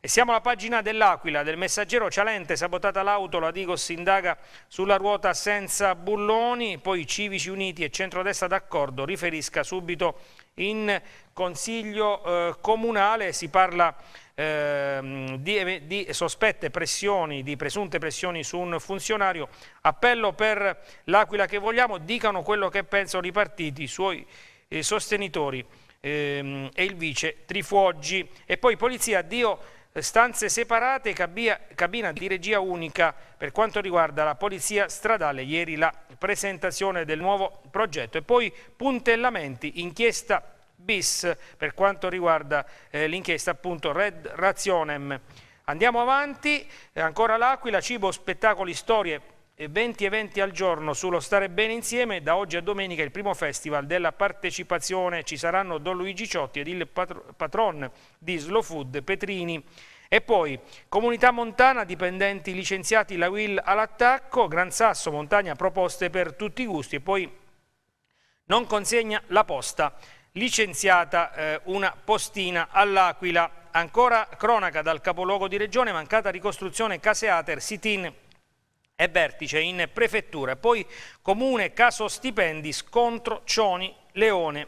e siamo alla pagina dell'Aquila, del messaggero Cialente, sabotata l'auto, la Digos indaga sulla ruota senza bulloni, poi Civici Uniti e Centrodestra d'accordo, riferisca subito in Consiglio eh, Comunale, si parla eh, di, di, sospette pressioni, di presunte pressioni su un funzionario, appello per l'Aquila che vogliamo, dicano quello che pensano i partiti, i suoi eh, sostenitori ehm, e il vice Trifuoggi e poi Polizia, addio stanze separate e cabina di regia unica per quanto riguarda la polizia stradale. Ieri la presentazione del nuovo progetto e poi puntellamenti, inchiesta bis per quanto riguarda eh, l'inchiesta appunto Red Razionem. Andiamo avanti, ancora l'Aquila, cibo, spettacoli, storie, 20 eventi al giorno sullo stare bene insieme, da oggi a domenica il primo festival della partecipazione, ci saranno Don Luigi Ciotti ed il patron di Slow Food Petrini. E poi Comunità Montana, dipendenti licenziati, la Will all'attacco, Gran Sasso, Montagna, proposte per tutti i gusti e poi non consegna la posta, licenziata eh, una postina all'Aquila. Ancora cronaca dal capoluogo di regione, mancata ricostruzione Caseater, Sitin e vertice in prefettura. Poi comune, caso stipendi, scontro, Cioni, Leone.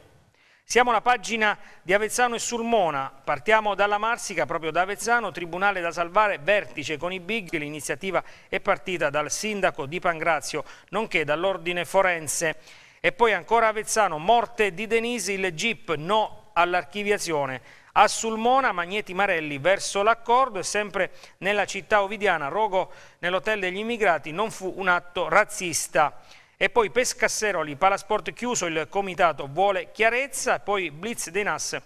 Siamo alla pagina di Avezzano e Sulmona, partiamo dalla Marsica, proprio da Avezzano, tribunale da salvare, vertice con i big, l'iniziativa è partita dal sindaco di Pangrazio, nonché dall'ordine forense. E poi ancora Avezzano, morte di Denisi, il GIP, no all'archiviazione a Sulmona, Magneti Marelli verso l'accordo e sempre nella città ovidiana, Rogo nell'hotel degli immigrati, non fu un atto razzista. E poi Pescasseroli, Palasport chiuso, il comitato vuole chiarezza, poi Blitz dei Nas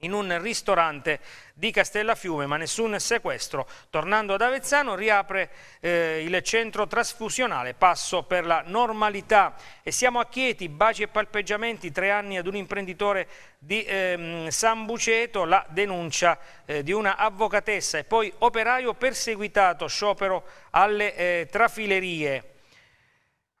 in un ristorante di Castellafiume, ma nessun sequestro. Tornando ad Avezzano, riapre eh, il centro trasfusionale, passo per la normalità. E siamo a Chieti, baci e palpeggiamenti, tre anni ad un imprenditore di ehm, San Buceto, la denuncia eh, di una avvocatessa e poi operaio perseguitato, sciopero alle eh, trafilerie.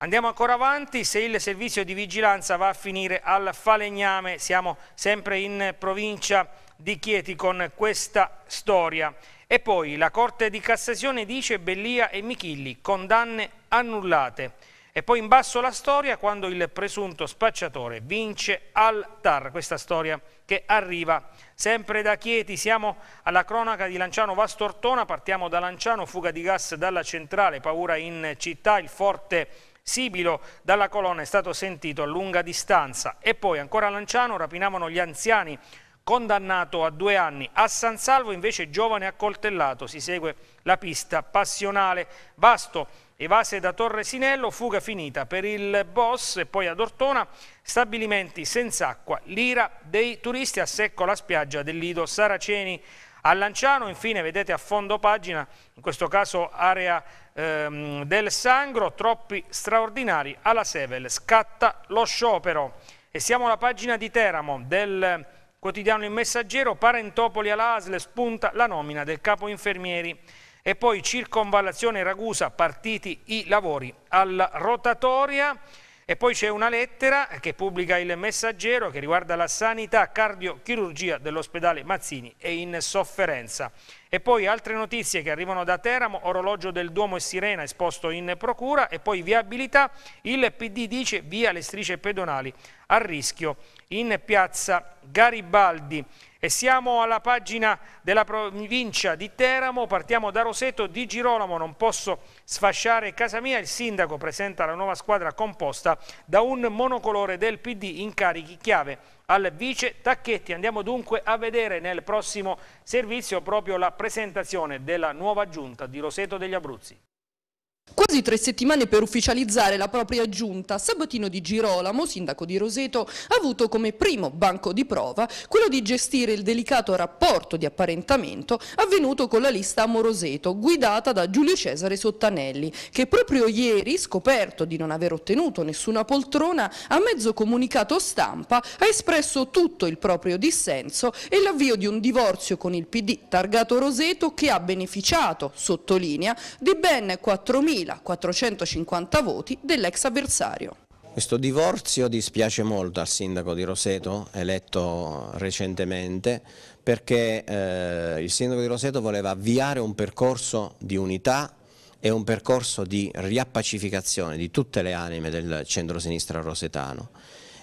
Andiamo ancora avanti, se il servizio di vigilanza va a finire al falegname, siamo sempre in provincia di Chieti con questa storia. E poi la Corte di Cassazione dice Bellia e Michilli, condanne annullate. E poi in basso la storia quando il presunto spacciatore vince al TAR, questa storia che arriva sempre da Chieti. Siamo alla cronaca di Lanciano Vastortona, partiamo da Lanciano, fuga di gas dalla centrale, paura in città, il forte Sibilo dalla colonna è stato sentito a lunga distanza e poi ancora a Lanciano rapinavano gli anziani condannato a due anni. A San Salvo invece giovane accoltellato, si segue la pista passionale. Vasto evase da Torre Sinello, fuga finita per il boss e poi ad Ortona, stabilimenti senza acqua, l'ira dei turisti a secco la spiaggia del Lido Saraceni a Lanciano infine vedete a fondo pagina, in questo caso area ehm, del Sangro, troppi straordinari, alla Sevel scatta lo sciopero. E siamo alla pagina di Teramo del quotidiano Il Messaggero, Parentopoli alla ASL spunta la nomina del capo infermieri e poi circonvallazione Ragusa, partiti i lavori alla rotatoria. E poi c'è una lettera che pubblica il messaggero che riguarda la sanità cardiochirurgia dell'ospedale Mazzini e in sofferenza. E poi altre notizie che arrivano da Teramo, orologio del Duomo e Sirena esposto in procura e poi viabilità, il PD dice via le strisce pedonali a rischio in piazza Garibaldi. E siamo alla pagina della provincia di Teramo, partiamo da Roseto, Di Girolamo, non posso sfasciare casa mia, il sindaco presenta la nuova squadra composta da un monocolore del PD in carichi chiave al vice Tacchetti. Andiamo dunque a vedere nel prossimo servizio proprio la presentazione della nuova giunta di Roseto degli Abruzzi. Quasi tre settimane per ufficializzare la propria giunta, Sabatino Di Girolamo, sindaco di Roseto, ha avuto come primo banco di prova quello di gestire il delicato rapporto di apparentamento avvenuto con la lista Amoroseto, guidata da Giulio Cesare Sottanelli, che proprio ieri, scoperto di non aver ottenuto nessuna poltrona, a mezzo comunicato stampa ha espresso tutto il proprio dissenso e l'avvio di un divorzio con il PD targato Roseto che ha beneficiato, sottolinea, di ben 4.000 4.450 voti dell'ex avversario. Questo divorzio dispiace molto al sindaco di Roseto, eletto recentemente, perché eh, il sindaco di Roseto voleva avviare un percorso di unità e un percorso di riappacificazione di tutte le anime del centro-sinistra rosetano.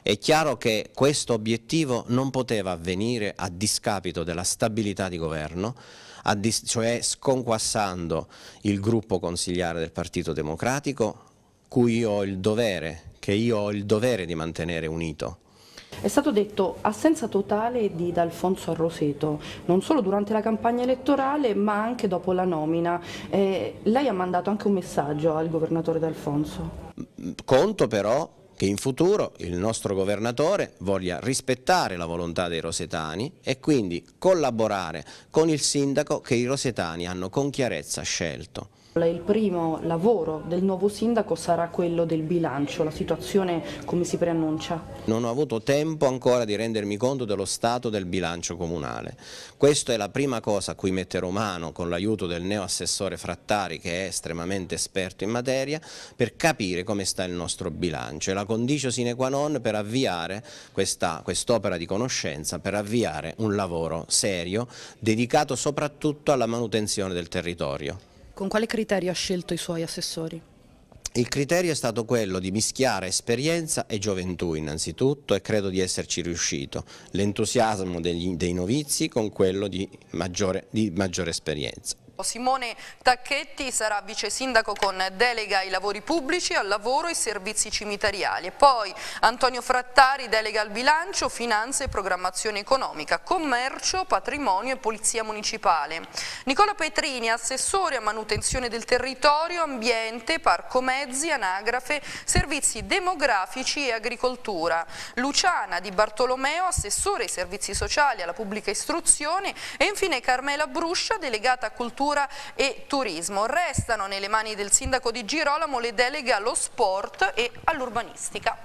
È chiaro che questo obiettivo non poteva avvenire a discapito della stabilità di governo, cioè sconquassando il gruppo consigliare del Partito Democratico, cui io ho il dovere, che io ho il dovere di mantenere unito. È stato detto assenza totale di D'Alfonso Arroseto, non solo durante la campagna elettorale ma anche dopo la nomina. Eh, lei ha mandato anche un messaggio al governatore D'Alfonso. Conto però che in futuro il nostro governatore voglia rispettare la volontà dei rosetani e quindi collaborare con il sindaco che i rosetani hanno con chiarezza scelto. Il primo lavoro del nuovo sindaco sarà quello del bilancio, la situazione come si preannuncia? Non ho avuto tempo ancora di rendermi conto dello stato del bilancio comunale. Questa è la prima cosa a cui metterò mano con l'aiuto del neo assessore Frattari che è estremamente esperto in materia per capire come sta il nostro bilancio e la condicio sine qua non per avviare quest'opera quest di conoscenza, per avviare un lavoro serio dedicato soprattutto alla manutenzione del territorio. Con quale criterio ha scelto i suoi assessori? Il criterio è stato quello di mischiare esperienza e gioventù innanzitutto e credo di esserci riuscito, l'entusiasmo dei novizi con quello di maggiore, di maggiore esperienza. Simone Tacchetti sarà vice sindaco con delega ai lavori pubblici, al lavoro e ai servizi cimitariali. E poi Antonio Frattari delega al bilancio, finanze e programmazione economica, commercio, patrimonio e polizia municipale. Nicola Petrini, assessore a manutenzione del territorio, ambiente, parco mezzi, anagrafe, servizi demografici e agricoltura. Luciana Di Bartolomeo, assessore ai servizi sociali, e alla pubblica istruzione e infine Carmela Bruscia, delegata a cultura cultura e turismo. Restano nelle mani del sindaco di Girolamo le deleghe allo sport e all'urbanistica.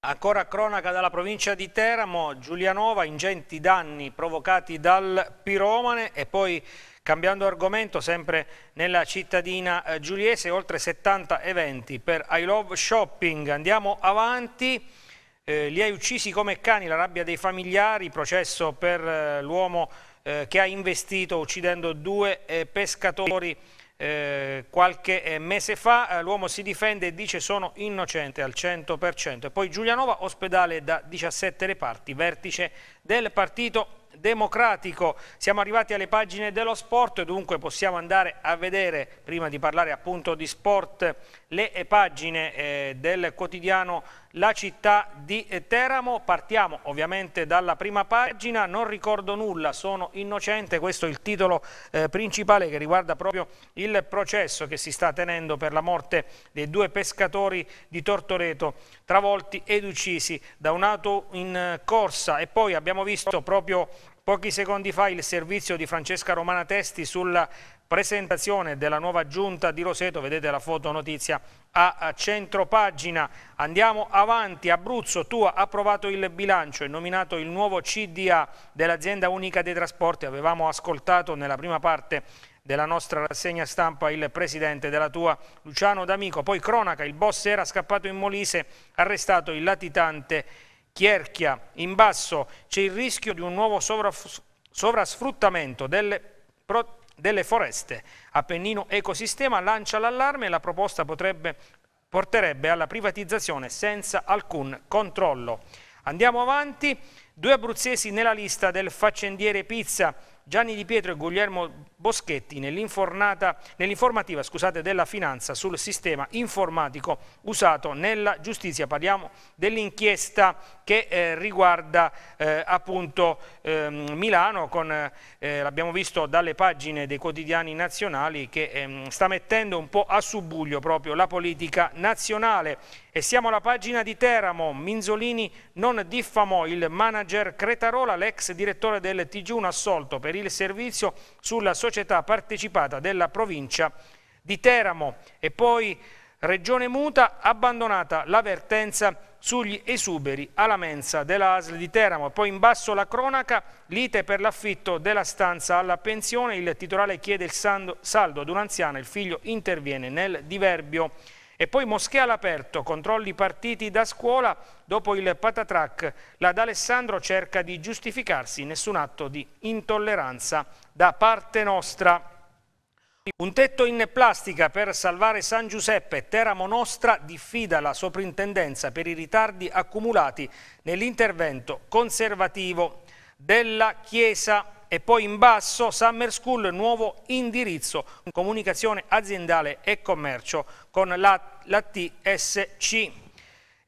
Ancora cronaca dalla provincia di Teramo, Giulianova, ingenti danni provocati dal piromane e poi Cambiando argomento, sempre nella cittadina eh, giuliese, oltre 70 eventi per I Love Shopping. Andiamo avanti. Eh, li hai uccisi come cani, la rabbia dei familiari, processo per eh, l'uomo eh, che ha investito uccidendo due eh, pescatori eh, qualche eh, mese fa. Eh, l'uomo si difende e dice sono innocente al 100%. E poi Giulianova, ospedale da 17 reparti, vertice del partito democratico. Siamo arrivati alle pagine dello sport, dunque possiamo andare a vedere, prima di parlare appunto di sport, le eh, pagine eh, del quotidiano la città di Teramo. Partiamo ovviamente dalla prima pagina, non ricordo nulla, sono innocente, questo è il titolo eh, principale che riguarda proprio il processo che si sta tenendo per la morte dei due pescatori di Tortoreto travolti ed uccisi da un'auto in eh, corsa e poi abbiamo visto proprio Pochi secondi fa il servizio di Francesca Romana Testi sulla presentazione della nuova giunta di Roseto, vedete la fotonotizia a centro pagina. Andiamo avanti, Abruzzo, tu ha approvato il bilancio e nominato il nuovo CDA dell'azienda unica dei trasporti, avevamo ascoltato nella prima parte della nostra rassegna stampa il presidente della tua Luciano D'Amico, poi cronaca, il boss era scappato in Molise, arrestato il latitante Chierchia, in basso c'è il rischio di un nuovo sovrasfruttamento delle protezioni delle foreste. Appennino Ecosistema lancia l'allarme e la proposta potrebbe, porterebbe alla privatizzazione senza alcun controllo. Andiamo avanti. Due abruzzesi nella lista del faccendiere Pizza, Gianni Di Pietro e Guglielmo Boschetti nell'informativa nell della finanza sul sistema informatico usato nella giustizia. Parliamo dell'inchiesta che eh, riguarda eh, appunto ehm, eh, Milano, l'abbiamo visto dalle pagine dei quotidiani nazionali che ehm, sta mettendo un po' a subbuglio proprio la politica nazionale. E siamo alla pagina di Teramo, Minzolini non diffamò il manager manager Cretarola, l'ex direttore del TG1 assolto per il servizio sulla società partecipata della provincia di Teramo e poi Regione Muta abbandonata l'avvertenza sugli esuberi alla mensa della dell'ASL di Teramo. Poi in basso la cronaca, lite per l'affitto della stanza alla pensione, il titolare chiede il saldo ad un'anziana, il figlio interviene nel diverbio e poi moschea all'aperto, controlli partiti da scuola, dopo il patatrac, la D'Alessandro cerca di giustificarsi, nessun atto di intolleranza da parte nostra. Un tetto in plastica per salvare San Giuseppe, Teramo Nostra diffida la soprintendenza per i ritardi accumulati nell'intervento conservativo della Chiesa e poi in basso Summer School, nuovo indirizzo, comunicazione aziendale e commercio con la, la TSC.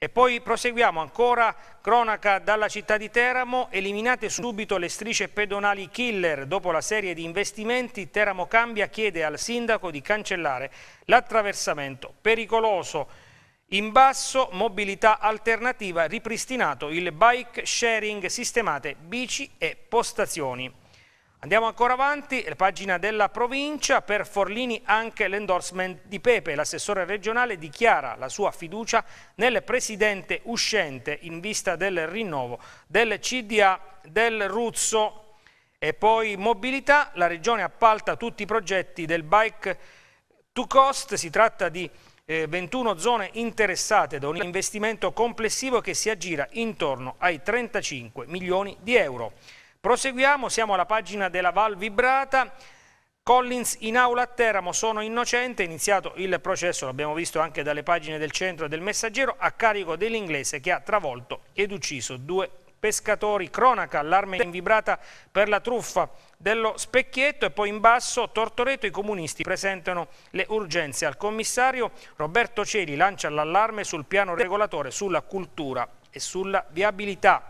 E poi proseguiamo ancora, cronaca dalla città di Teramo, eliminate subito le strisce pedonali killer. Dopo la serie di investimenti, Teramo Cambia chiede al sindaco di cancellare l'attraversamento pericoloso. In basso, mobilità alternativa, ripristinato il bike sharing, sistemate bici e postazioni. Andiamo ancora avanti, pagina della provincia, per Forlini anche l'endorsement di Pepe. L'assessore regionale dichiara la sua fiducia nel presidente uscente in vista del rinnovo del CDA del Ruzzo. E poi mobilità, la regione appalta tutti i progetti del bike to cost, si tratta di 21 eh, zone interessate da un investimento complessivo che si aggira intorno ai 35 milioni di euro. Proseguiamo, siamo alla pagina della Val Vibrata. Collins in aula a Teramo, sono innocente, è iniziato il processo, l'abbiamo visto anche dalle pagine del centro del messaggero, a carico dell'inglese che ha travolto ed ucciso due pescatori. Cronaca, allarme in vibrata per la truffa dello specchietto e poi in basso Tortoreto i comunisti presentano le urgenze al commissario. Roberto Celi lancia l'allarme sul piano regolatore, sulla cultura e sulla viabilità.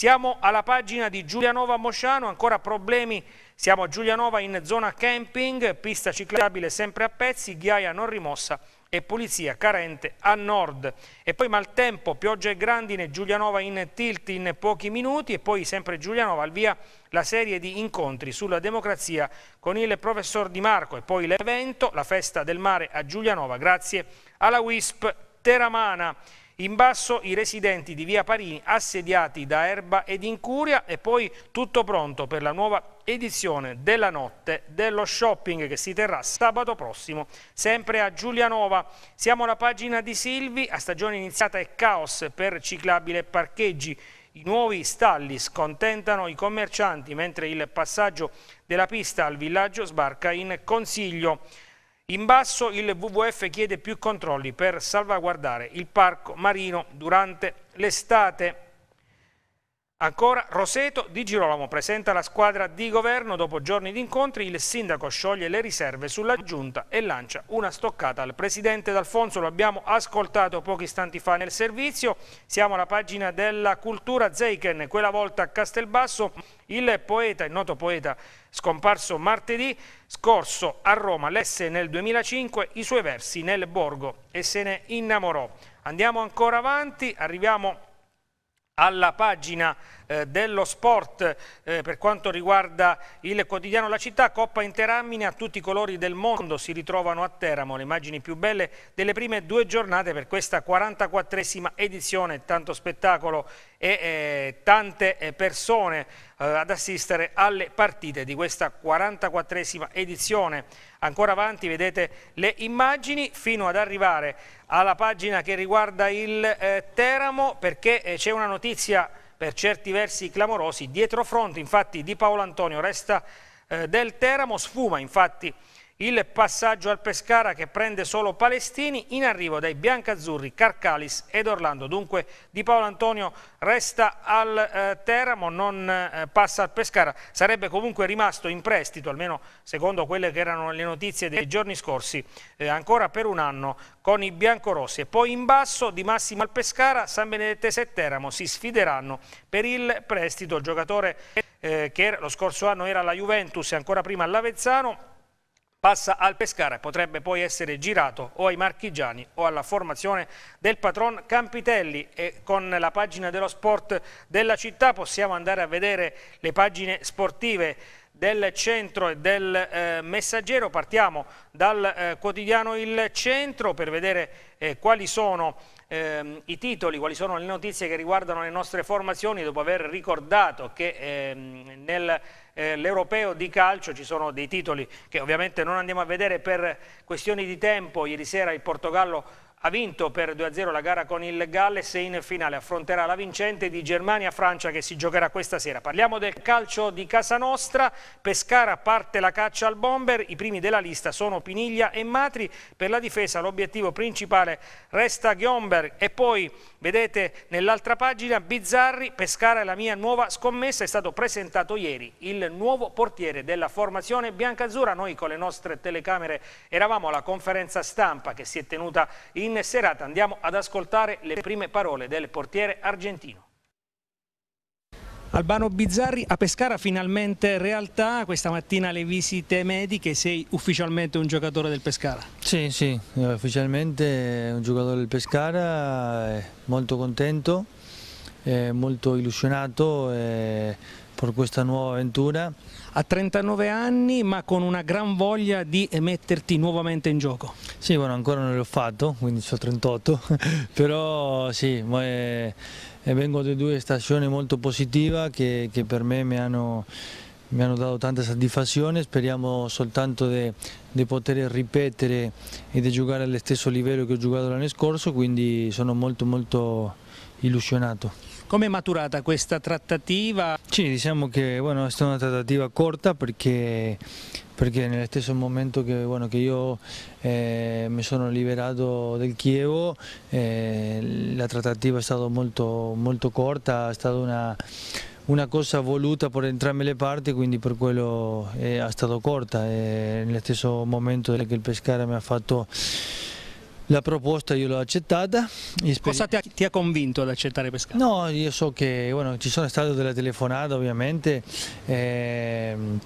Siamo alla pagina di Giulianova Mosciano, ancora problemi, siamo a Giulianova in zona camping, pista ciclabile sempre a pezzi, ghiaia non rimossa e pulizia carente a nord. E poi maltempo, pioggia e grandine, Giulianova in tilt in pochi minuti e poi sempre Giulianova al via la serie di incontri sulla democrazia con il professor Di Marco e poi l'evento, la festa del mare a Giulianova grazie alla WISP Teramana in basso i residenti di via Parini assediati da Erba ed Incuria e poi tutto pronto per la nuova edizione della notte dello shopping che si terrà sabato prossimo sempre a Giulianova. Siamo alla pagina di Silvi, a stagione iniziata è caos per ciclabile parcheggi. I nuovi stalli scontentano i commercianti mentre il passaggio della pista al villaggio sbarca in consiglio. In basso il WWF chiede più controlli per salvaguardare il parco marino durante l'estate. Ancora Roseto di Girolamo presenta la squadra di governo dopo giorni di incontri, il sindaco scioglie le riserve sulla giunta e lancia una stoccata al presidente D'Alfonso, lo abbiamo ascoltato pochi istanti fa nel servizio, siamo alla pagina della cultura Zeichen, quella volta a Castelbasso il poeta, il noto poeta scomparso martedì scorso a Roma, lesse nel 2005 i suoi versi nel borgo e se ne innamorò. Andiamo ancora avanti, arriviamo alla pagina eh, dello sport eh, per quanto riguarda il quotidiano La Città, Coppa Interammine a tutti i colori del mondo si ritrovano a Teramo, le immagini più belle delle prime due giornate per questa 44esima edizione, tanto spettacolo e eh, tante eh, persone eh, ad assistere alle partite di questa 44esima edizione. Ancora avanti vedete le immagini fino ad arrivare alla pagina che riguarda il eh, Teramo perché eh, c'è una notizia per certi versi clamorosi dietro fronte, infatti Di Paolo Antonio resta eh, del Teramo, sfuma infatti il passaggio al Pescara che prende solo Palestini, in arrivo dai biancazzurri Carcalis ed Orlando. Dunque Di Paolo Antonio resta al eh, Teramo, non eh, passa al Pescara, sarebbe comunque rimasto in prestito, almeno secondo quelle che erano le notizie dei giorni scorsi, eh, ancora per un anno con i biancorossi. E poi in basso di Massimo al Pescara, San Benedettese e Teramo si sfideranno per il prestito. Il giocatore eh, che lo scorso anno era alla Juventus e ancora prima all'Avezzano, passa al Pescara e potrebbe poi essere girato o ai marchigiani o alla formazione del patron Campitelli e con la pagina dello sport della città possiamo andare a vedere le pagine sportive del centro e del eh, messaggero partiamo dal eh, quotidiano Il Centro per vedere eh, quali sono Ehm, i titoli, quali sono le notizie che riguardano le nostre formazioni dopo aver ricordato che ehm, nel eh, l'Europeo di calcio, ci sono dei titoli che ovviamente non andiamo a vedere per questioni di tempo, ieri sera il Portogallo ha vinto per 2-0 la gara con il Galles e in finale affronterà la vincente di Germania-Francia che si giocherà questa sera. Parliamo del calcio di casa nostra, Pescara parte la caccia al bomber, i primi della lista sono Piniglia e Matri, per la difesa l'obiettivo principale resta Gionberg e poi vedete nell'altra pagina Bizzarri, Pescara è la mia nuova scommessa, è stato presentato ieri il nuovo portiere della formazione biancazzurra, noi con le nostre telecamere eravamo alla conferenza stampa che si è tenuta in fine serata andiamo ad ascoltare le prime parole del portiere argentino. Albano Bizzarri, a Pescara finalmente realtà, questa mattina le visite mediche, sei ufficialmente un giocatore del Pescara? Sì, sì, ufficialmente un giocatore del Pescara, eh, molto contento, eh, molto illusionato eh, per questa nuova avventura a 39 anni ma con una gran voglia di metterti nuovamente in gioco. Sì, bueno, ancora non l'ho fatto, quindi sono 38, però sì, è, è eh, eh, vengo da due stagioni molto positive che, che per me mi hanno mi hanno dato tanta soddisfazione, speriamo soltanto di poter ripetere e di giocare allo stesso livello che ho giocato l'anno scorso, quindi sono molto molto illusionato. Come è maturata questa trattativa? Sì, diciamo che bueno, è stata una trattativa corta perché, perché nello stesso momento che, bueno, che io eh, mi sono liberato del Chievo eh, la trattativa è stata molto, molto corta, è stata una una cosa voluta per entrambe le parti, quindi per quello è, eh, è stata corta. E nello stesso momento che il Pescara mi ha fatto la proposta io l'ho accettata. Cosa ti ha, ti ha, convinto ad accettare Pescara? No, io so che bueno, ci sono state delle telefonate ovviamente. Ehm,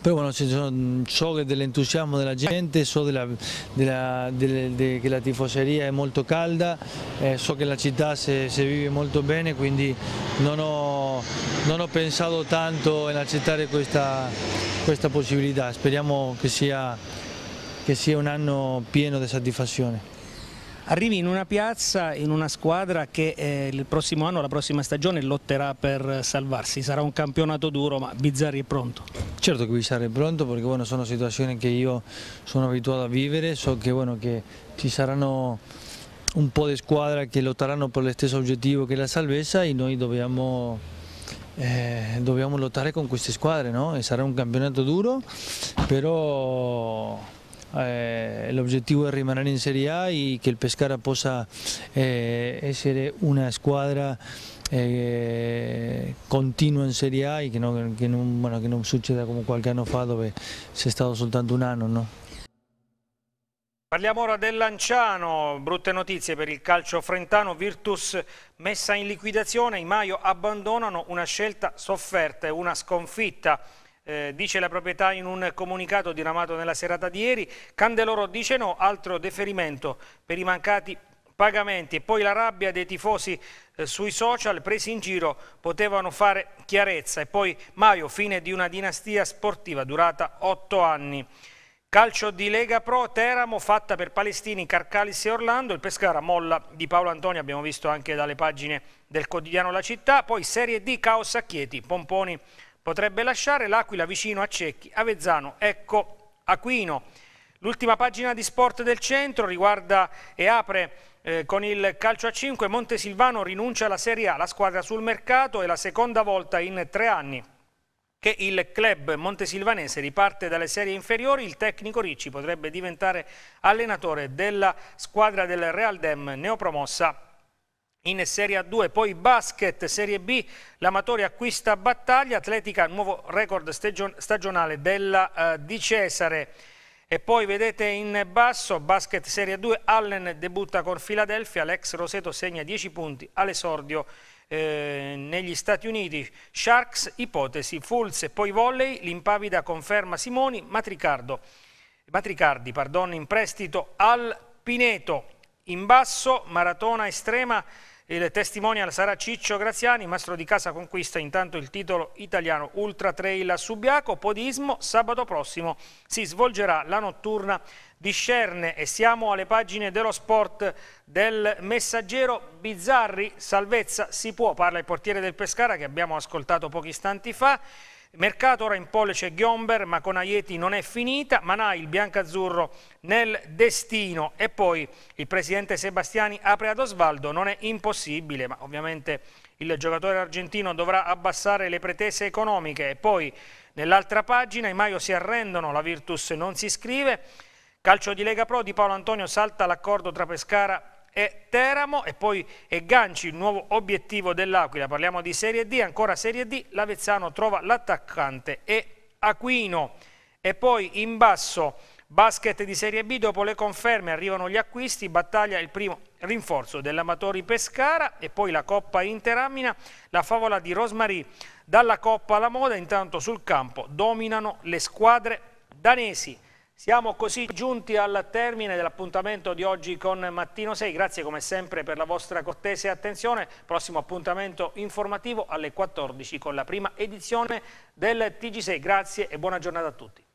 però bueno, sono, so dell'entusiasmo della gente, so della, della, delle, de, che la tifoseria è molto calda, eh, so che la città si vive molto bene, quindi non ho, non ho pensato tanto in accettare questa, questa possibilità, speriamo che sia che sia un anno pieno di soddisfazione. Arrivi in una piazza, in una squadra che eh, il prossimo anno, la prossima stagione, lotterà per salvarsi. Sarà un campionato duro, ma Bizzarri è pronto. Certo che Bizzarri è pronto perché bueno, sono situazioni che io sono abituato a vivere, so che, bueno, che ci saranno un po' di squadre che lotteranno per lo stesso obiettivo che la salvezza e noi dobbiamo, eh, dobbiamo lottare con queste squadre. No? sarà un campionato duro, però eh, l'obiettivo è rimanere in Serie A e che il Pescara possa eh, essere una squadra eh, continua in Serie A e che non, che, non, bueno, che non, succeda come qualche anno fa dove si è stato soltanto un anno. No? Parliamo ora del Lanciano, brutte notizie per il calcio frentano, Virtus messa in liquidazione, I Maio abbandonano una scelta sofferta e una sconfitta eh, dice la proprietà in un comunicato diramato nella serata di ieri, Candeloro dice no, altro deferimento per i mancati pagamenti e poi la rabbia dei tifosi eh, sui social presi in giro potevano fare chiarezza e poi Maio, fine di una dinastia sportiva durata otto anni. Calcio di Lega Pro, Teramo, fatta per Palestini, Carcalis e Orlando, il Pescara molla di Paolo Antonio, abbiamo visto anche dalle pagine del quotidiano La Città, poi Serie D, Caos a Chieti, Pomponi Potrebbe lasciare l'Aquila vicino a Cecchi, Avezzano, ecco Aquino. L'ultima pagina di sport del centro riguarda e apre eh, con il calcio a 5. Montesilvano rinuncia alla Serie A, la squadra sul mercato è la seconda volta in tre anni che il club montesilvanese riparte dalle serie inferiori, il tecnico Ricci potrebbe diventare allenatore della squadra del Real Dem neopromossa in Serie A2, poi basket, Serie B, l'amatore acquista battaglia, Atletica nuovo record stagion stagionale della eh, Di Cesare. E poi vedete in basso, basket Serie 2, Allen debutta con Philadelphia, l'ex Roseto segna 10 punti all'esordio eh, negli Stati Uniti. Sharks, ipotesi, Fulz e poi volley, l'impavida conferma Simoni, Matricardo, Matricardi pardon, in prestito al Pineto. In basso, maratona estrema il testimonial sarà Ciccio Graziani, maestro di casa conquista intanto il titolo italiano Ultra Trail a Subiaco, podismo, sabato prossimo si svolgerà la notturna di Scerne e siamo alle pagine dello sport del messaggero Bizzarri, salvezza si può, parla il portiere del Pescara che abbiamo ascoltato pochi istanti fa, Mercato ora in pollice Ghiomber, ma con Aieti non è finita, Manai il biancazzurro nel destino e poi il presidente Sebastiani apre ad Osvaldo, non è impossibile, ma ovviamente il giocatore argentino dovrà abbassare le pretese economiche e poi nell'altra pagina i Maio si arrendono, la Virtus non si scrive, calcio di Lega Pro di Paolo Antonio salta l'accordo tra Pescara e e Teramo e poi e Ganci il nuovo obiettivo dell'Aquila, parliamo di Serie D, ancora Serie D, l'Avezzano trova l'attaccante e Aquino e poi in basso basket di Serie B, dopo le conferme arrivano gli acquisti, battaglia il primo rinforzo dell'Amatori Pescara e poi la Coppa Interamina, la favola di Rosmarì dalla Coppa alla Moda, intanto sul campo dominano le squadre danesi. Siamo così giunti al termine dell'appuntamento di oggi con Mattino 6. Grazie come sempre per la vostra cortese attenzione. Prossimo appuntamento informativo alle 14 con la prima edizione del TG6. Grazie e buona giornata a tutti.